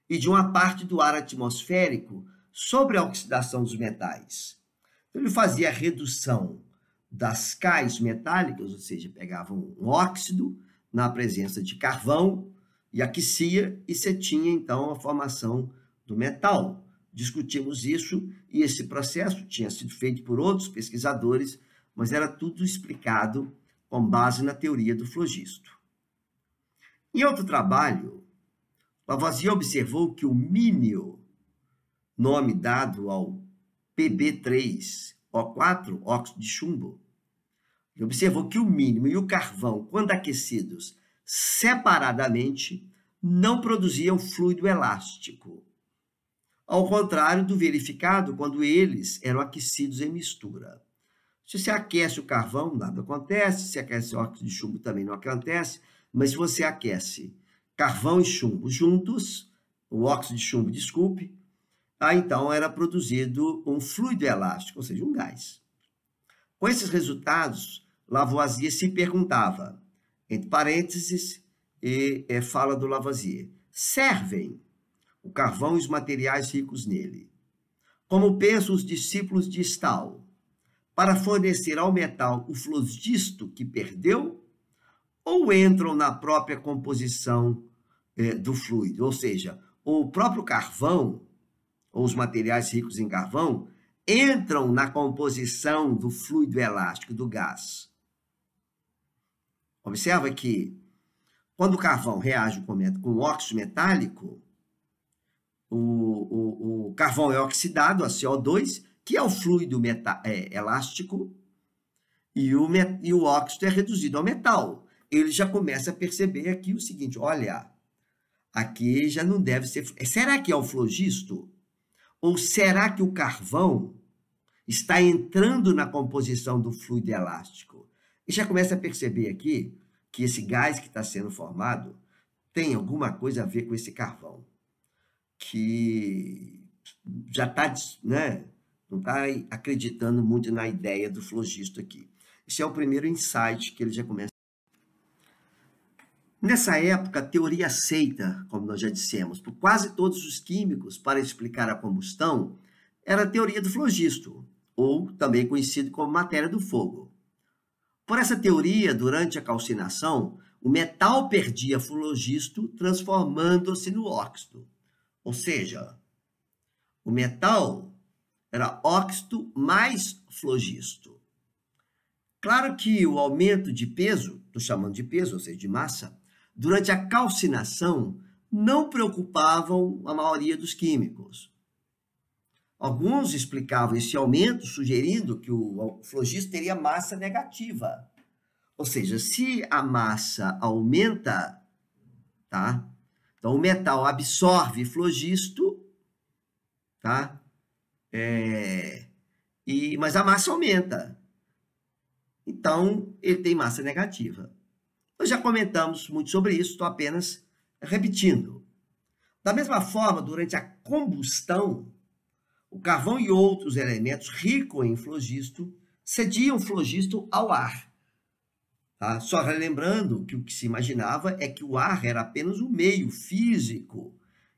e de uma parte do ar atmosférico sobre a oxidação dos metais. Então, ele fazia a redução das cais metálicas, ou seja, pegava um óxido na presença de carvão e aquecia, e você tinha então a formação do metal. Discutimos isso e esse processo tinha sido feito por outros pesquisadores, mas era tudo explicado com base na teoria do flogisto. Em outro trabalho, Lavoisier observou que o mínio, nome dado ao PB3O4, óxido de chumbo, ele observou que o mínimo e o carvão, quando aquecidos separadamente, não produziam fluido elástico ao contrário do verificado quando eles eram aquecidos em mistura. Se você aquece o carvão, nada acontece, se aquece o óxido de chumbo também não acontece, mas se você aquece carvão e chumbo juntos, o óxido de chumbo, desculpe, aí então era produzido um fluido elástico, ou seja, um gás. Com esses resultados, Lavoisier se perguntava, entre parênteses, e, é, fala do Lavoisier, servem o carvão e os materiais ricos nele. Como pensam os discípulos de Stal, para fornecer ao metal o flogisto que perdeu, ou entram na própria composição eh, do fluido, ou seja, o próprio carvão, ou os materiais ricos em carvão, entram na composição do fluido elástico do gás. Observa que quando o carvão reage com, com óxido metálico, o, o, o carvão é oxidado a CO2, que é o fluido meta, é, elástico, e o, e o óxido é reduzido ao metal. Ele já começa a perceber aqui o seguinte: olha, aqui já não deve ser. É, será que é o flogisto? Ou será que o carvão está entrando na composição do fluido elástico? E já começa a perceber aqui que esse gás que está sendo formado tem alguma coisa a ver com esse carvão que já está, né, não está acreditando muito na ideia do flogisto aqui. Esse é o primeiro insight que ele já começa. Nessa época, a teoria aceita, como nós já dissemos, por quase todos os químicos para explicar a combustão, era a teoria do flogisto, ou também conhecido como matéria do fogo. Por essa teoria, durante a calcinação, o metal perdia flogisto, transformando-se no óxido. Ou seja, o metal era óxido mais flogisto. Claro que o aumento de peso, estou chamando de peso, ou seja, de massa, durante a calcinação não preocupavam a maioria dos químicos. Alguns explicavam esse aumento sugerindo que o flogisto teria massa negativa. Ou seja, se a massa aumenta, tá? Então, o metal absorve flogisto, tá? É, e, mas a massa aumenta. Então, ele tem massa negativa. Nós já comentamos muito sobre isso, estou apenas repetindo. Da mesma forma, durante a combustão, o carvão e outros elementos ricos em flogisto cediam flogisto ao ar. Tá? Só relembrando que o que se imaginava é que o ar era apenas o um meio físico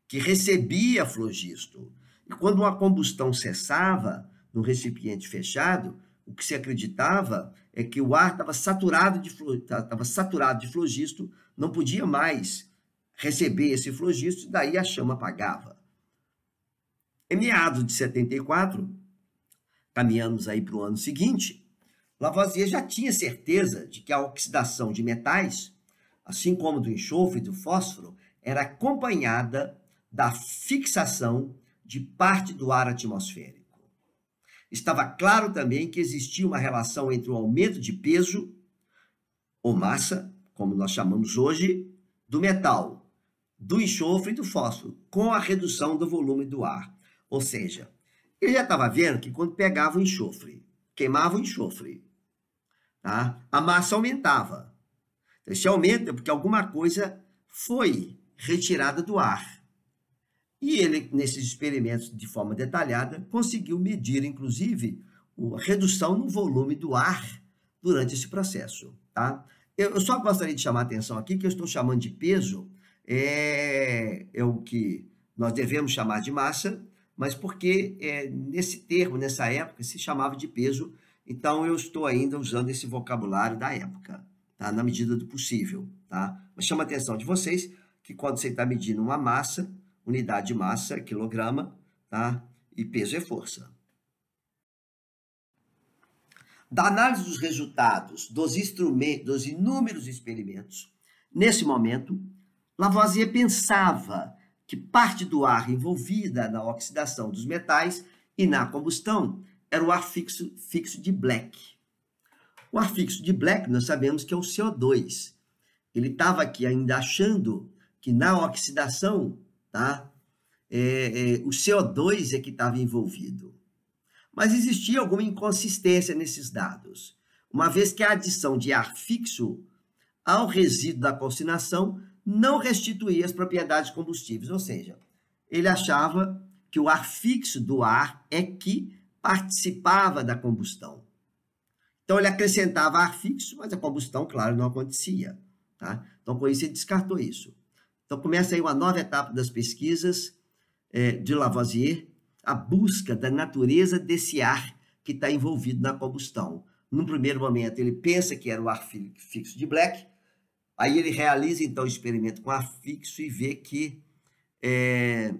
que recebia flogisto. E quando uma combustão cessava no recipiente fechado, o que se acreditava é que o ar estava saturado, de, saturado de flogisto, não podia mais receber esse flogisto, e daí a chama apagava. Em meados de 74, caminhamos aí para o ano seguinte, Lavoisier já tinha certeza de que a oxidação de metais, assim como do enxofre e do fósforo, era acompanhada da fixação de parte do ar atmosférico. Estava claro também que existia uma relação entre o aumento de peso, ou massa, como nós chamamos hoje, do metal, do enxofre e do fósforo, com a redução do volume do ar. Ou seja, ele já estava vendo que quando pegava o enxofre, queimava o enxofre, Tá? A massa aumentava. Então, aumento aumenta é porque alguma coisa foi retirada do ar. E ele, nesses experimentos de forma detalhada, conseguiu medir, inclusive, a redução no volume do ar durante esse processo. Tá? Eu, eu só gostaria de chamar a atenção aqui que eu estou chamando de peso, é, é o que nós devemos chamar de massa, mas porque é, nesse termo, nessa época, se chamava de peso então, eu estou ainda usando esse vocabulário da época, tá? na medida do possível. Tá? Mas chama a atenção de vocês que quando você está medindo uma massa, unidade de massa, quilograma, tá? e peso é força. Da análise dos resultados dos, instrumentos, dos inúmeros experimentos, nesse momento, Lavoisier pensava que parte do ar envolvida na oxidação dos metais e na combustão era o ar fixo, fixo de Black. O ar fixo de Black, nós sabemos que é o CO2. Ele estava aqui ainda achando que na oxidação, tá? É, é, o CO2 é que estava envolvido. Mas existia alguma inconsistência nesses dados, uma vez que a adição de ar fixo ao resíduo da calcinação não restituía as propriedades combustíveis, ou seja, ele achava que o ar fixo do ar é que participava da combustão. Então ele acrescentava ar fixo, mas a combustão, claro, não acontecia. Tá? Então com isso ele descartou isso. Então começa aí uma nova etapa das pesquisas é, de Lavoisier, a busca da natureza desse ar que está envolvido na combustão. Num primeiro momento ele pensa que era o ar fixo de Black, aí ele realiza então o experimento com ar fixo e vê que é,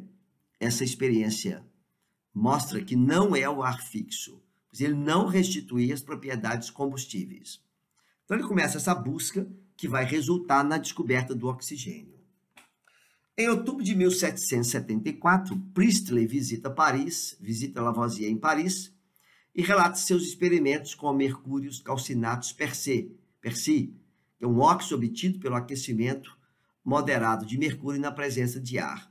essa experiência mostra que não é o ar fixo, pois ele não restitui as propriedades combustíveis. Então ele começa essa busca que vai resultar na descoberta do oxigênio. Em outubro de 1774, Priestley visita Paris, visita Lavoisier em Paris e relata seus experimentos com mercúrios calcinatos per Percy, que é um óxido obtido pelo aquecimento moderado de mercúrio na presença de ar.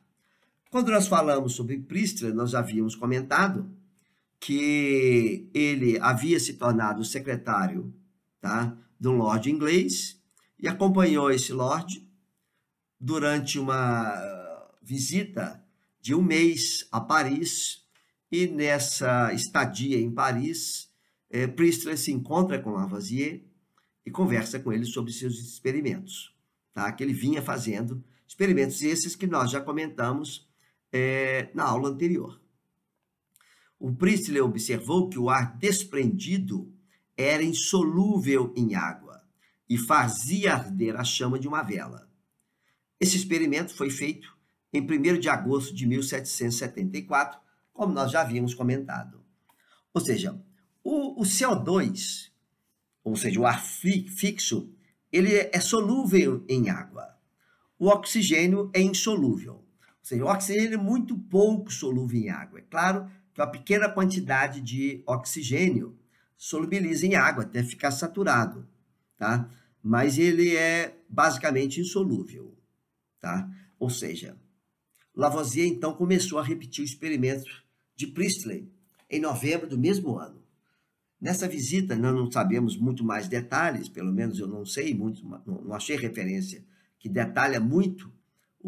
Quando nós falamos sobre Pristra, nós havíamos comentado que ele havia se tornado secretário tá, de um lord inglês e acompanhou esse lord durante uma ah, visita de um mês a Paris. E nessa estadia em Paris, é, se encontra com Lavoisier e conversa com ele sobre seus experimentos, tá? que ele vinha fazendo, experimentos esses que nós já comentamos é, na aula anterior. O Priestley observou que o ar desprendido era insolúvel em água e fazia arder a chama de uma vela. Esse experimento foi feito em 1 de agosto de 1774, como nós já havíamos comentado. Ou seja, o, o CO2, ou seja, o ar fi, fixo, ele é solúvel em água. O oxigênio é insolúvel. Ou seja, o oxigênio é muito pouco solúvel em água. É claro que uma pequena quantidade de oxigênio solubiliza em água até ficar saturado, tá? Mas ele é basicamente insolúvel, tá? Ou seja, Lavoisier então começou a repetir o experimento de Priestley em novembro do mesmo ano. Nessa visita, nós não sabemos muito mais detalhes, pelo menos eu não sei, muito, não achei referência que detalha muito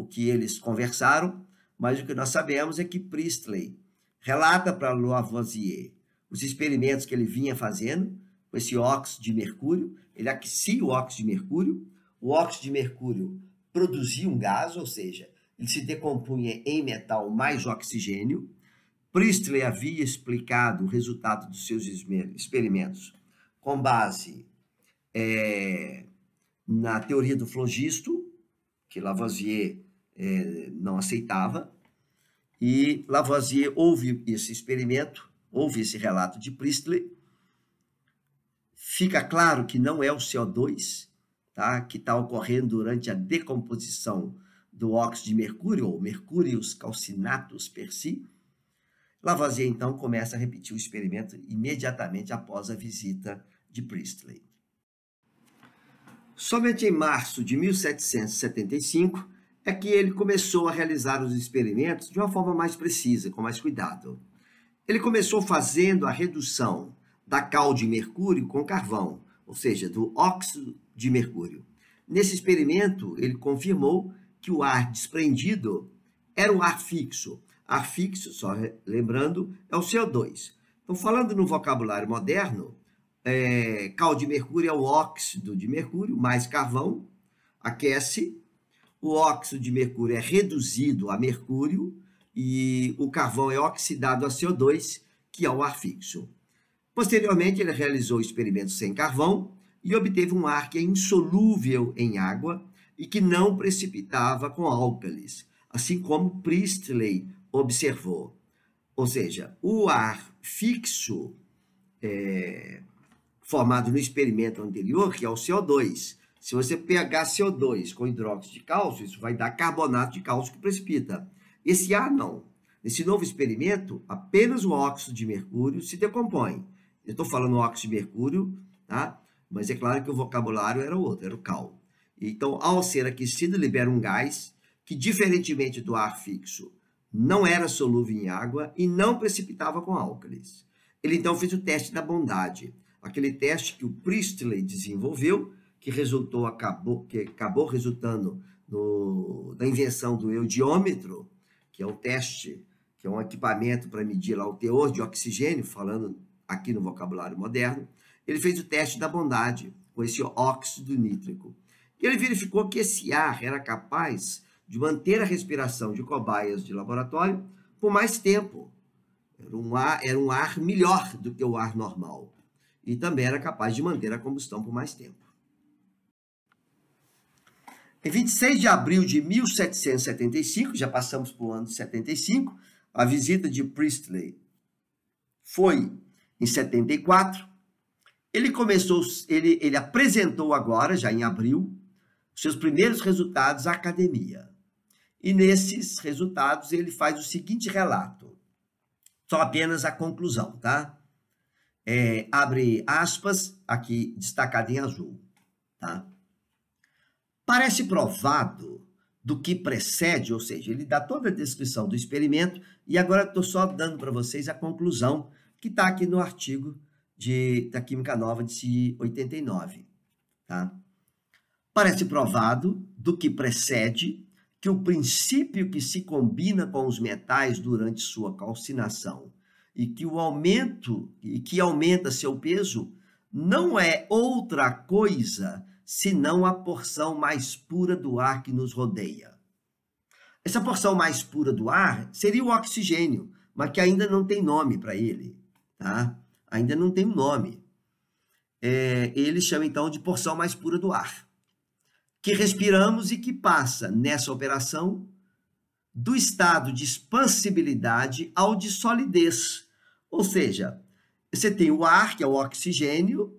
o que eles conversaram, mas o que nós sabemos é que Priestley relata para Lavoisier os experimentos que ele vinha fazendo com esse óxido de mercúrio, ele aquecia o óxido de mercúrio, o óxido de mercúrio produzia um gás, ou seja, ele se decompunha em metal mais oxigênio. Priestley havia explicado o resultado dos seus experimentos com base é, na teoria do flogisto, que Lavoisier é, não aceitava. E Lavoisier ouve esse experimento, ouve esse relato de Priestley. Fica claro que não é o CO2 tá, que está ocorrendo durante a decomposição do óxido de mercúrio, ou mercúrios calcinatos per si. Lavoisier, então, começa a repetir o experimento imediatamente após a visita de Priestley. Somente em março de 1775, é que ele começou a realizar os experimentos de uma forma mais precisa, com mais cuidado. Ele começou fazendo a redução da cal de mercúrio com carvão, ou seja, do óxido de mercúrio. Nesse experimento, ele confirmou que o ar desprendido era o ar fixo. Ar fixo, só lembrando, é o CO2. Então, falando no vocabulário moderno, é, cal de mercúrio é o óxido de mercúrio mais carvão, aquece o óxido de mercúrio é reduzido a mercúrio e o carvão é oxidado a CO2, que é um ar fixo. Posteriormente, ele realizou experimentos sem carvão e obteve um ar que é insolúvel em água e que não precipitava com álcalis, assim como Priestley observou. Ou seja, o ar fixo é, formado no experimento anterior, que é o CO2, se você pegar CO2 com hidróxido de cálcio, isso vai dar carbonato de cálcio que precipita. Esse ar não. Nesse novo experimento, apenas o óxido de mercúrio se decompõe. Eu estou falando óxido de mercúrio, tá? mas é claro que o vocabulário era outro, era o cal. Então, ao ser aquecido, libera um gás que, diferentemente do ar fixo, não era solúvel em água e não precipitava com álcalis. Ele então fez o teste da bondade, aquele teste que o Priestley desenvolveu que resultou, acabou, que acabou resultando no, da invenção do eudiômetro, que é um teste, que é um equipamento para medir lá o teor de oxigênio, falando aqui no vocabulário moderno, ele fez o teste da bondade com esse óxido nítrico. E ele verificou que esse ar era capaz de manter a respiração de cobaias de laboratório por mais tempo. Era um ar, era um ar melhor do que o ar normal. E também era capaz de manter a combustão por mais tempo. Em 26 de abril de 1775, já passamos para o ano de 75, a visita de Priestley foi em 74. Ele começou, ele, ele apresentou agora, já em abril, seus primeiros resultados à academia. E nesses resultados ele faz o seguinte relato, só apenas a conclusão, tá? É, abre aspas, aqui destacado em azul, tá? Parece provado do que precede, ou seja, ele dá toda a descrição do experimento e agora estou só dando para vocês a conclusão que está aqui no artigo de, da Química Nova de 89. Tá? Parece provado do que precede que o princípio que se combina com os metais durante sua calcinação e que o aumento e que aumenta seu peso não é outra coisa senão a porção mais pura do ar que nos rodeia. Essa porção mais pura do ar seria o oxigênio, mas que ainda não tem nome para ele, tá? Ainda não tem um nome. É, ele chama então de porção mais pura do ar, que respiramos e que passa nessa operação do estado de expansibilidade ao de solidez. Ou seja, você tem o ar, que é o oxigênio,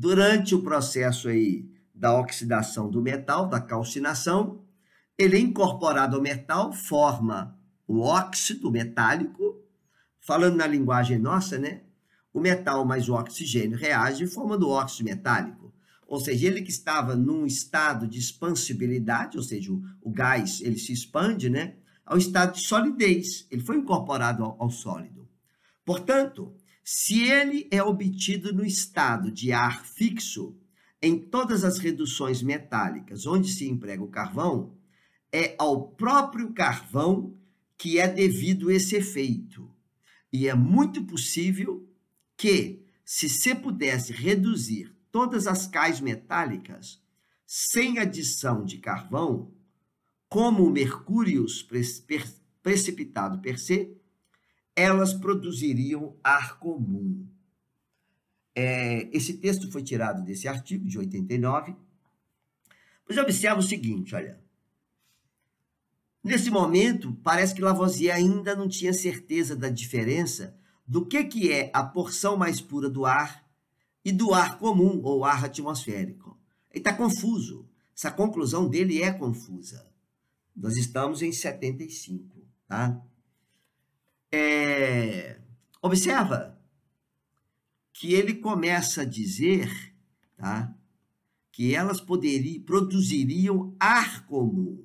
durante o processo aí da oxidação do metal, da calcinação, ele é incorporado ao metal, forma o óxido metálico, falando na linguagem nossa, né? O metal mais o oxigênio reage formando óxido metálico. Ou seja, ele que estava num estado de expansibilidade, ou seja, o, o gás ele se expande, né? Ao estado de solidez, ele foi incorporado ao, ao sólido. Portanto, se ele é obtido no estado de ar fixo, em todas as reduções metálicas onde se emprega o carvão, é ao próprio carvão que é devido esse efeito. E é muito possível que, se se pudesse reduzir todas as cais metálicas sem adição de carvão, como o mercúrio precipitado per se, elas produziriam ar comum. É, esse texto foi tirado desse artigo de 89. Mas observa o seguinte, olha. Nesse momento, parece que Lavoisier ainda não tinha certeza da diferença do que, que é a porção mais pura do ar e do ar comum ou ar atmosférico. Ele está confuso. Essa conclusão dele é confusa. Nós estamos em 75, tá? é, observa que ele começa a dizer tá, que elas poderiam, produziriam ar comum.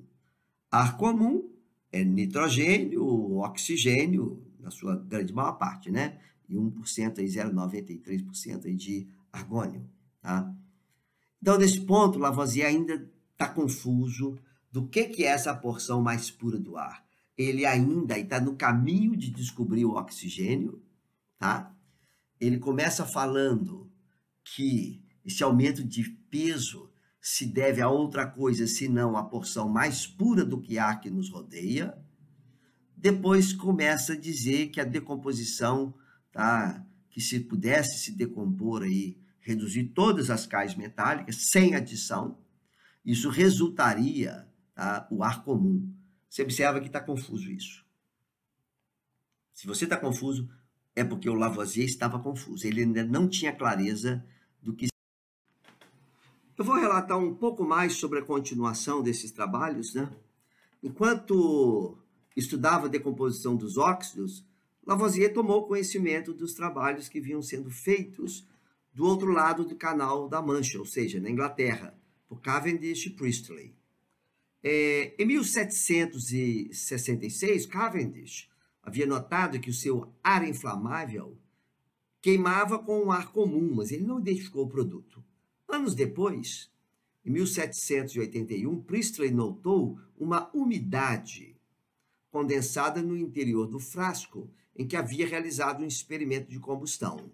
Ar comum é nitrogênio, oxigênio, na sua grande maior parte, né? E 1% e 0,93% de argônio, tá? Então, nesse ponto, Lavoisier ainda está confuso do que, que é essa porção mais pura do ar ele ainda está no caminho de descobrir o oxigênio, tá? Ele começa falando que esse aumento de peso se deve a outra coisa, senão a porção mais pura do que há que nos rodeia. Depois começa a dizer que a decomposição, tá? Que se pudesse se decompor aí, reduzir todas as cais metálicas sem adição, isso resultaria tá? o ar comum você observa que está confuso isso. Se você está confuso, é porque o Lavoisier estava confuso. Ele ainda não tinha clareza do que. Eu vou relatar um pouco mais sobre a continuação desses trabalhos. Né? Enquanto estudava a decomposição dos óxidos, Lavoisier tomou conhecimento dos trabalhos que vinham sendo feitos do outro lado do canal da Mancha, ou seja, na Inglaterra, por Cavendish e Priestley. É, em 1766, Cavendish havia notado que o seu ar inflamável queimava com o um ar comum, mas ele não identificou o produto. Anos depois, em 1781, Priestley notou uma umidade condensada no interior do frasco em que havia realizado um experimento de combustão.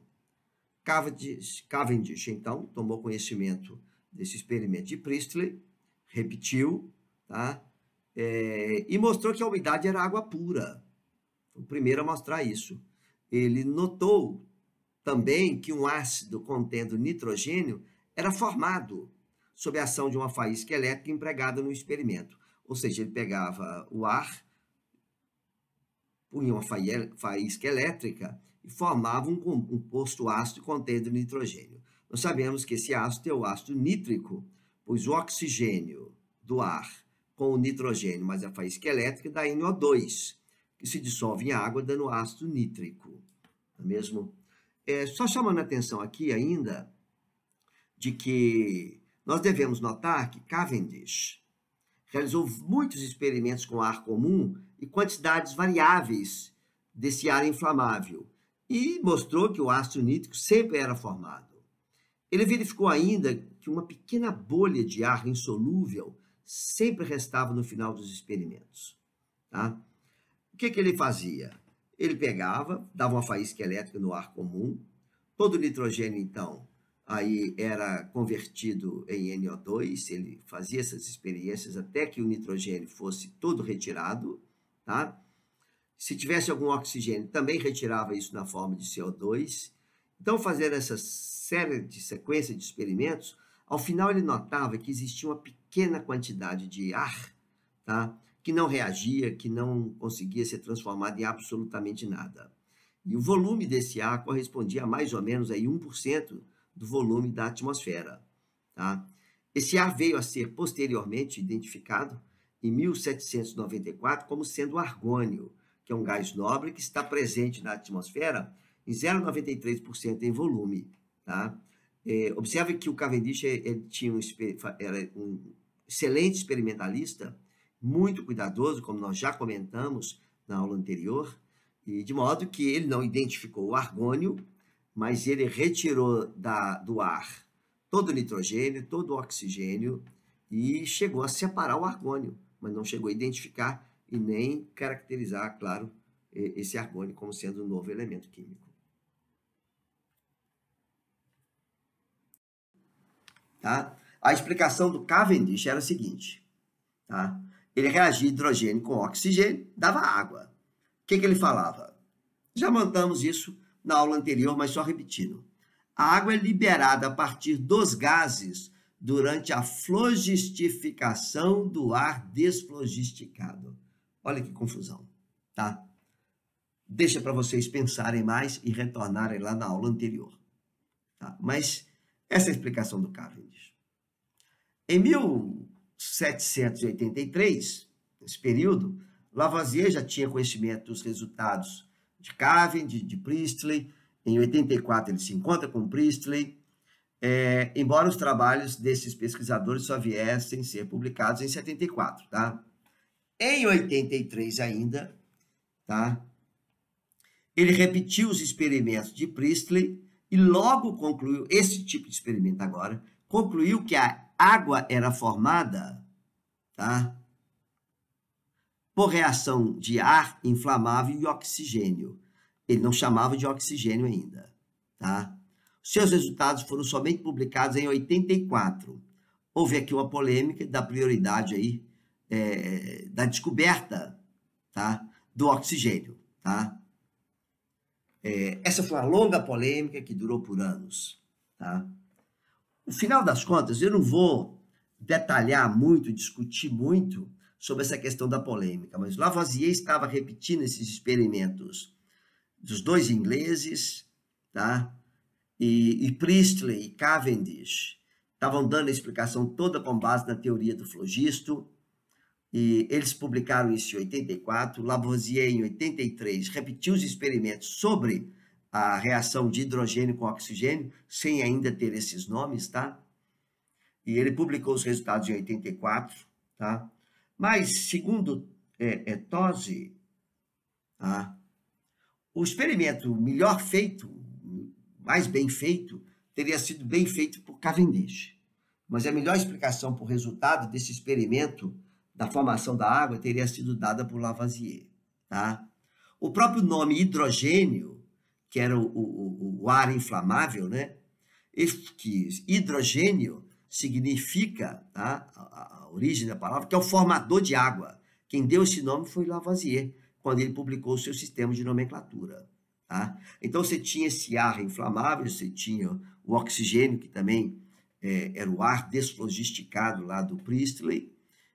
Cavendish, Cavendish então, tomou conhecimento desse experimento de Priestley, repetiu tá? É, e mostrou que a umidade era água pura. Foi o primeiro a mostrar isso. Ele notou também que um ácido contendo nitrogênio era formado sob a ação de uma faísca elétrica empregada no experimento. Ou seja, ele pegava o ar, punha uma faísca elétrica e formava um composto ácido contendo nitrogênio. Nós sabemos que esse ácido é o ácido nítrico, pois o oxigênio do ar com o nitrogênio mas a faísca elétrica dá NO2, que se dissolve em água dando ácido nítrico. Não é mesmo? É, só chamando a atenção aqui ainda de que nós devemos notar que Cavendish realizou muitos experimentos com ar comum e quantidades variáveis desse ar inflamável e mostrou que o ácido nítrico sempre era formado. Ele verificou ainda que uma pequena bolha de ar insolúvel sempre restava no final dos experimentos. Tá? O que, que ele fazia? Ele pegava, dava uma faísca elétrica no ar comum, todo o nitrogênio, então, aí era convertido em NO2, ele fazia essas experiências até que o nitrogênio fosse todo retirado, tá? Se tivesse algum oxigênio, também retirava isso na forma de CO2. Então, fazendo essa série de sequência de experimentos, ao final, ele notava que existia uma pequena quantidade de ar tá? que não reagia, que não conseguia ser transformado em absolutamente nada. E o volume desse ar correspondia a mais ou menos aí 1% do volume da atmosfera. Tá? Esse ar veio a ser posteriormente identificado em 1794 como sendo argônio, que é um gás nobre que está presente na atmosfera em 0,93% em volume. Tá? É, observe que o Cavendish ele é, é, tinha um, era um excelente experimentalista, muito cuidadoso, como nós já comentamos na aula anterior, e de modo que ele não identificou o argônio, mas ele retirou da, do ar todo o nitrogênio, todo o oxigênio e chegou a separar o argônio, mas não chegou a identificar e nem caracterizar, claro, esse argônio como sendo um novo elemento químico. Tá? A explicação do Cavendish era a seguinte: tá? ele reagia hidrogênio com oxigênio, dava água. O que, que ele falava? Já montamos isso na aula anterior, mas só repetindo. A água é liberada a partir dos gases durante a flogistificação do ar desflogisticado. Olha que confusão, tá? Deixa para vocês pensarem mais e retornarem lá na aula anterior. Tá? Mas essa é a explicação do Cavendish. Em 1783, nesse período, Lavoisier já tinha conhecimento dos resultados de Cavendish, de Priestley. Em 84 ele se encontra com Priestley, é, embora os trabalhos desses pesquisadores só viessem ser publicados em 74, tá? Em 83 ainda, tá? Ele repetiu os experimentos de Priestley e logo concluiu, esse tipo de experimento agora, concluiu que a água era formada tá, por reação de ar inflamável e oxigênio. Ele não chamava de oxigênio ainda. Tá? Seus resultados foram somente publicados em 84. Houve aqui uma polêmica da prioridade aí, é, da descoberta tá, do oxigênio. Tá? É, essa foi uma longa polêmica que durou por anos. Tá? No final das contas, eu não vou detalhar muito, discutir muito sobre essa questão da polêmica, mas Lavoisier estava repetindo esses experimentos dos dois ingleses, tá? E, e Priestley e Cavendish estavam dando a explicação toda com base na teoria do flogisto. E eles publicaram isso em 84, Lavoisier em 83 repetiu os experimentos sobre a reação de hidrogênio com oxigênio, sem ainda ter esses nomes, tá? E ele publicou os resultados em 84, tá? Mas, segundo é, é Tosi, tá? o experimento melhor feito, mais bem feito, teria sido bem feito por Cavendish. Mas é a melhor explicação para o resultado desse experimento da formação da água teria sido dada por Lavoisier. Tá? O próprio nome hidrogênio, que era o, o, o ar inflamável, né? que hidrogênio significa, tá? a, a origem da palavra, que é o formador de água. Quem deu esse nome foi Lavoisier, quando ele publicou o seu sistema de nomenclatura. Tá? Então você tinha esse ar inflamável, você tinha o oxigênio, que também é, era o ar desflogisticado lá do Priestley,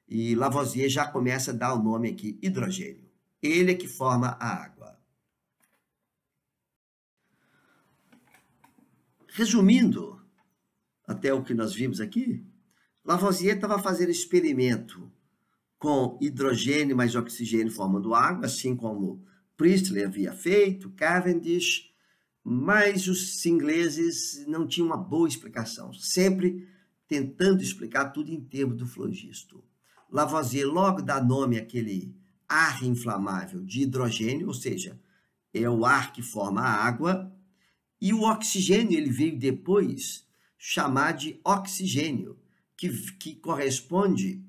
e Lavoisier já começa a dar o nome aqui, hidrogênio. Ele é que forma a água. Resumindo, até o que nós vimos aqui, Lavoisier estava fazendo experimento com hidrogênio mais oxigênio formando água, assim como Priestley havia feito, Cavendish, mas os ingleses não tinham uma boa explicação, sempre tentando explicar tudo em termos do flogisto. Lavoisier logo dá nome àquele ar inflamável de hidrogênio, ou seja, é o ar que forma a água, e o oxigênio ele veio depois chamar de oxigênio, que, que corresponde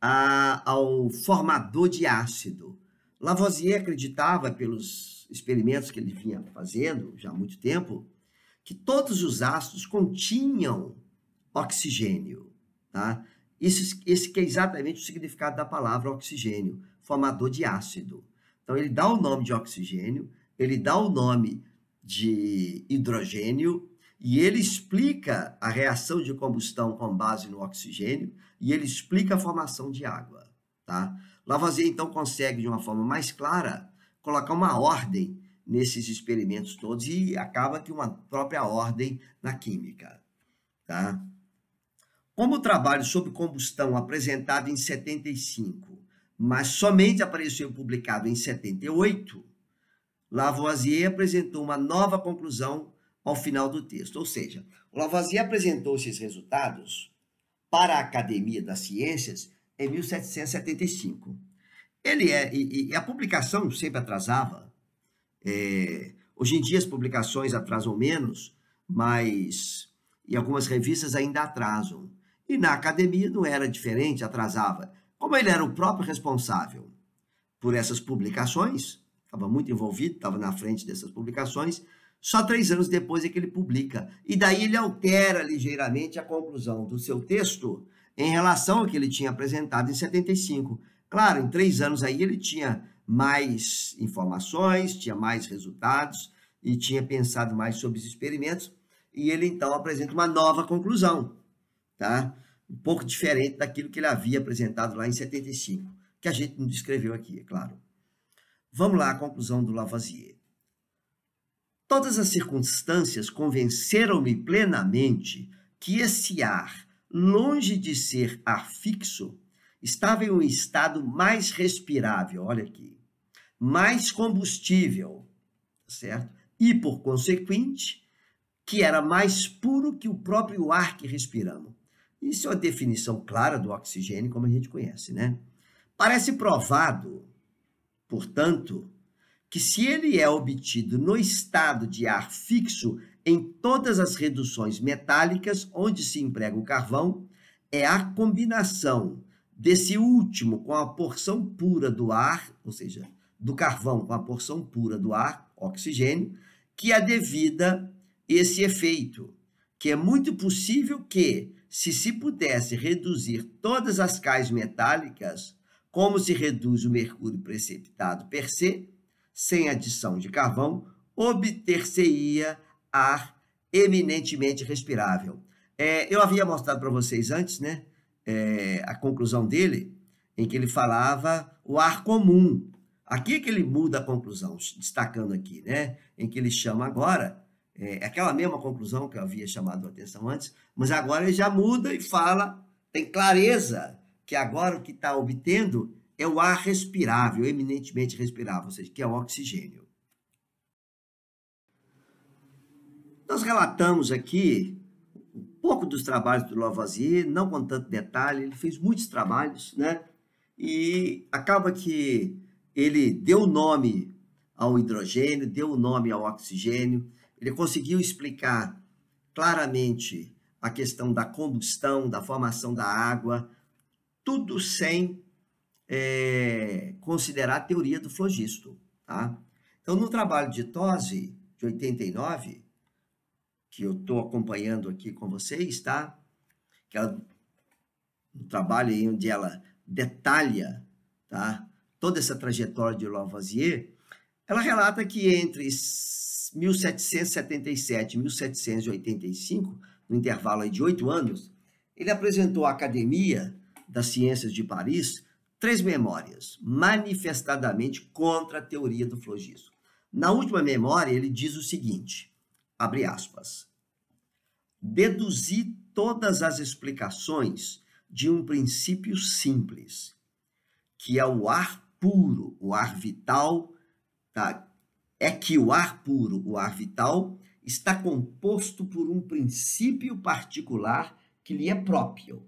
a, ao formador de ácido. Lavoisier acreditava, pelos experimentos que ele vinha fazendo já há muito tempo, que todos os ácidos continham oxigênio. Tá? Esse, esse que é exatamente o significado da palavra oxigênio, formador de ácido. Então, ele dá o nome de oxigênio, ele dá o nome de hidrogênio, e ele explica a reação de combustão com base no oxigênio, e ele explica a formação de água. Tá? Lavoisier, então, consegue, de uma forma mais clara, colocar uma ordem nesses experimentos todos e acaba que uma própria ordem na química. Tá? Como o trabalho sobre combustão apresentado em 75, mas somente apareceu publicado em 78, Lavoisier apresentou uma nova conclusão ao final do texto. Ou seja, Lavoisier apresentou esses resultados para a Academia das Ciências em 1775. Ele é, e, e a publicação sempre atrasava. É, hoje em dia as publicações atrasam menos, mas e algumas revistas ainda atrasam. E na academia não era diferente, atrasava. Como ele era o próprio responsável por essas publicações, estava muito envolvido, estava na frente dessas publicações, só três anos depois é que ele publica. E daí ele altera ligeiramente a conclusão do seu texto em relação ao que ele tinha apresentado em 75. Claro, em três anos aí ele tinha mais informações, tinha mais resultados e tinha pensado mais sobre os experimentos, e ele então apresenta uma nova conclusão tá? Um pouco diferente daquilo que ele havia apresentado lá em 75, que a gente não descreveu aqui, é claro. Vamos lá à conclusão do Lavoisier. Todas as circunstâncias convenceram-me plenamente que esse ar, longe de ser ar fixo, estava em um estado mais respirável, olha aqui, mais combustível, tá certo? E, por consequente, que era mais puro que o próprio ar que respiramos. Isso é uma definição clara do oxigênio, como a gente conhece, né? Parece provado, portanto, que se ele é obtido no estado de ar fixo em todas as reduções metálicas onde se emprega o carvão, é a combinação desse último com a porção pura do ar, ou seja, do carvão com a porção pura do ar, oxigênio, que é devida esse efeito, que é muito possível que se se pudesse reduzir todas as cais metálicas, como se reduz o mercúrio precipitado per se, sem adição de carvão, obter-se-ia ar eminentemente respirável. É, eu havia mostrado para vocês antes né, é, a conclusão dele, em que ele falava o ar comum. Aqui é que ele muda a conclusão, destacando aqui, né, em que ele chama agora é, é aquela mesma conclusão que eu havia chamado a atenção antes, mas agora ele já muda e fala, tem clareza que agora o que está obtendo é o ar respirável, eminentemente respirável, ou seja, que é o oxigênio. Nós relatamos aqui um pouco dos trabalhos do Lavoisier, não com tanto detalhe, ele fez muitos trabalhos, né? E acaba que ele deu o nome ao hidrogênio, deu o nome ao oxigênio, ele conseguiu explicar claramente a questão da combustão, da formação da água, tudo sem é, considerar a teoria do flogisto. Tá? Então, no trabalho de Tose, de 89, que eu estou acompanhando aqui com vocês, tá? Que ela, um trabalho onde ela detalha tá? toda essa trajetória de Lavoisier, ela relata que entre 1777 e 1785, no intervalo de oito anos, ele apresentou à Academia das Ciências de Paris três memórias, manifestadamente contra a teoria do flogismo. Na última memória, ele diz o seguinte, abre aspas, deduzi todas as explicações de um princípio simples, que é o ar puro, o ar vital tá? é que o ar puro, o ar vital, está composto por um princípio particular que lhe é próprio,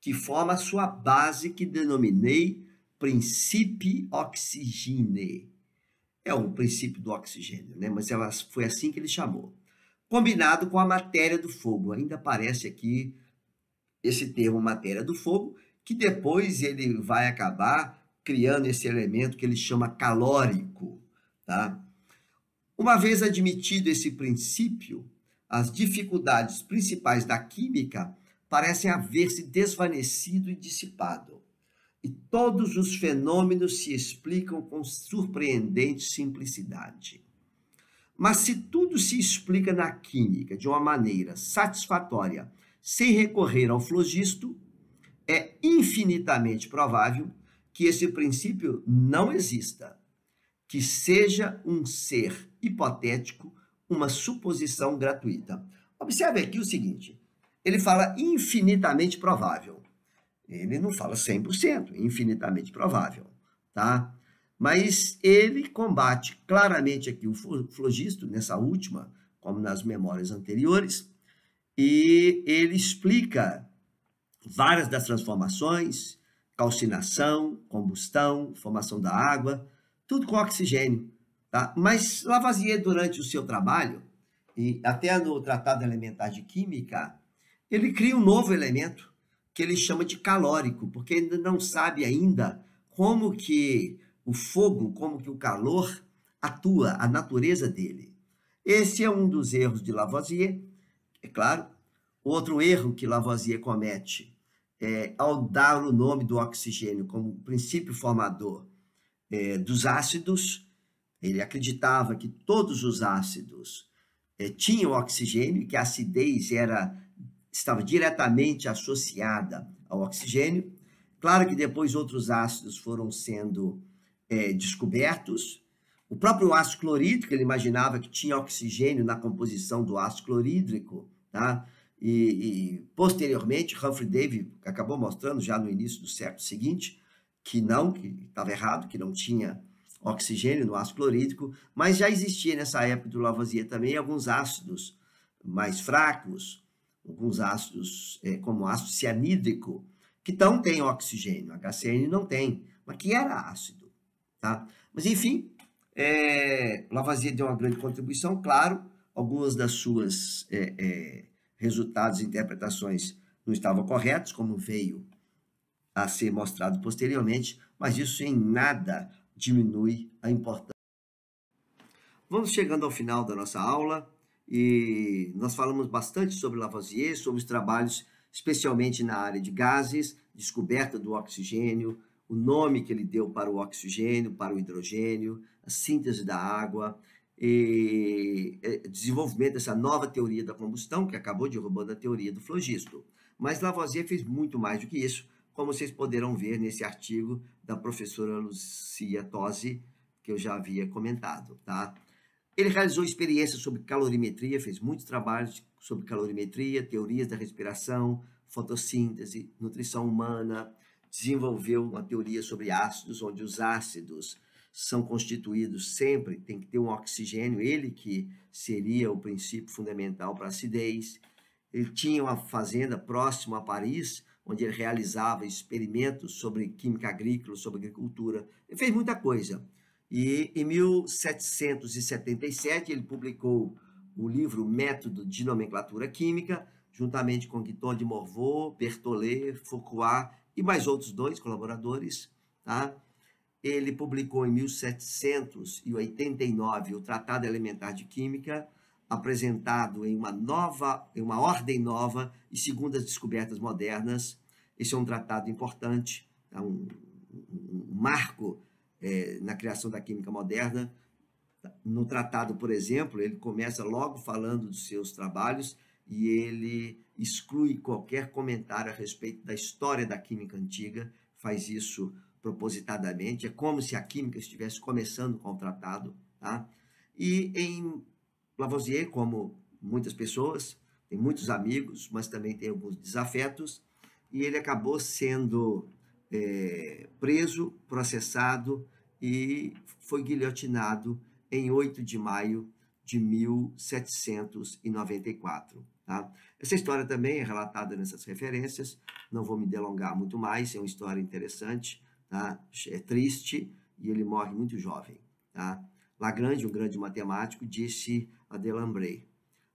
que forma a sua base que denominei princípio oxigênio. É o princípio do oxigênio, né? mas ela, foi assim que ele chamou. Combinado com a matéria do fogo, ainda aparece aqui esse termo matéria do fogo, que depois ele vai acabar criando esse elemento que ele chama calórico Tá? Uma vez admitido esse princípio, as dificuldades principais da química parecem haver-se desvanecido e dissipado, e todos os fenômenos se explicam com surpreendente simplicidade. Mas se tudo se explica na química de uma maneira satisfatória, sem recorrer ao flogisto, é infinitamente provável que esse princípio não exista que seja um ser hipotético uma suposição gratuita. Observe aqui o seguinte: ele fala infinitamente provável. Ele não fala 100%, infinitamente provável, tá? Mas ele combate claramente aqui o flogisto nessa última, como nas memórias anteriores, e ele explica várias das transformações, calcinação, combustão, formação da água, tudo com oxigênio. Tá? Mas Lavoisier, durante o seu trabalho, e até no Tratado Elementar de Química, ele cria um novo elemento que ele chama de calórico, porque ele não sabe ainda como que o fogo, como que o calor atua, a natureza dele. Esse é um dos erros de Lavoisier, é claro. Outro erro que Lavoisier comete é, ao dar o nome do oxigênio como princípio formador é, dos ácidos. Ele acreditava que todos os ácidos é, tinham oxigênio, e que a acidez era, estava diretamente associada ao oxigênio. Claro que depois outros ácidos foram sendo é, descobertos. O próprio ácido clorídrico, ele imaginava que tinha oxigênio na composição do ácido clorídrico, tá? E, e posteriormente, Humphrey Davy acabou mostrando já no início do século seguinte que não, que estava errado, que não tinha oxigênio no ácido clorídrico, mas já existia nessa época do Lavoisier também alguns ácidos mais fracos, alguns ácidos é, como ácido cianídrico, que não tem oxigênio, HCN não tem, mas que era ácido. Tá? Mas enfim, é, Lavoisier deu uma grande contribuição, claro, algumas das suas é, é, resultados e interpretações não estavam corretos, como veio a ser mostrado posteriormente, mas isso em nada diminui a importância. Vamos chegando ao final da nossa aula e nós falamos bastante sobre Lavoisier, sobre os trabalhos, especialmente na área de gases, descoberta do oxigênio, o nome que ele deu para o oxigênio, para o hidrogênio, a síntese da água, e eh, desenvolvimento dessa nova teoria da combustão, que acabou derrubando a teoria do flogisto. Mas Lavoisier fez muito mais do que isso, como vocês poderão ver nesse artigo da professora Lucia Tosi, que eu já havia comentado, tá? Ele realizou experiências sobre calorimetria, fez muitos trabalhos sobre calorimetria, teorias da respiração, fotossíntese, nutrição humana, desenvolveu uma teoria sobre ácidos, onde os ácidos são constituídos sempre, tem que ter um oxigênio, ele que seria o princípio fundamental para a acidez. Ele tinha uma fazenda próximo a Paris, onde ele realizava experimentos sobre química agrícola, sobre agricultura. Ele fez muita coisa. E em 1777 ele publicou o livro Método de Nomenclatura Química, juntamente com Guiton de Morveau, Bertollet, Foucault e mais outros dois colaboradores. Tá? Ele publicou em 1789 o Tratado Elementar de Química, apresentado em uma nova, em uma ordem nova e segundo as descobertas modernas. Esse é um tratado importante, é um, um, marco é, na criação da química moderna. No tratado, por exemplo, ele começa logo falando dos seus trabalhos e ele exclui qualquer comentário a respeito da história da química antiga, faz isso propositadamente, é como se a química estivesse começando com o tratado. Tá? E em Lavoisier, como muitas pessoas, tem muitos amigos, mas também tem alguns desafetos, e ele acabou sendo é, preso, processado e foi guilhotinado em 8 de maio de 1794. Tá? Essa história também é relatada nessas referências, não vou me delongar muito mais, é uma história interessante, tá? é triste e ele morre muito jovem. Tá? Lagrange, um grande matemático, disse a Delambre: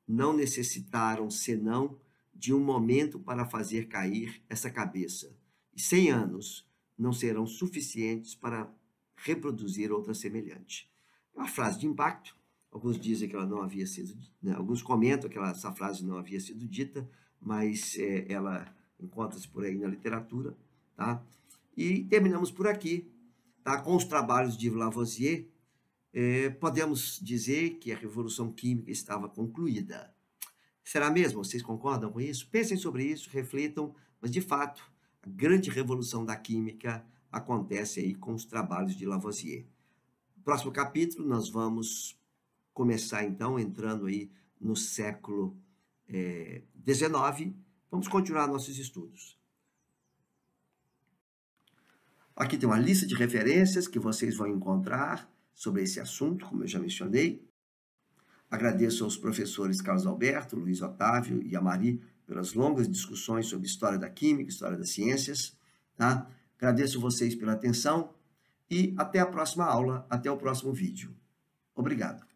não necessitaram senão de um momento para fazer cair essa cabeça, e cem anos não serão suficientes para reproduzir outra semelhante. É uma frase de impacto. Alguns dizem que ela não havia sido, né? alguns comentam que ela, essa frase não havia sido dita, mas é, ela encontra-se por aí na literatura, tá? E terminamos por aqui, tá? Com os trabalhos de Lavoisier, eh, podemos dizer que a Revolução Química estava concluída. Será mesmo? Vocês concordam com isso? Pensem sobre isso, reflitam, mas de fato, a grande revolução da química acontece aí com os trabalhos de Lavoisier. No próximo capítulo, nós vamos começar então entrando aí no século XIX. Eh, vamos continuar nossos estudos. Aqui tem uma lista de referências que vocês vão encontrar sobre esse assunto, como eu já mencionei. Agradeço aos professores Carlos Alberto, Luiz Otávio e Amari pelas longas discussões sobre história da química, história das ciências. Tá? Agradeço vocês pela atenção e até a próxima aula, até o próximo vídeo. Obrigado.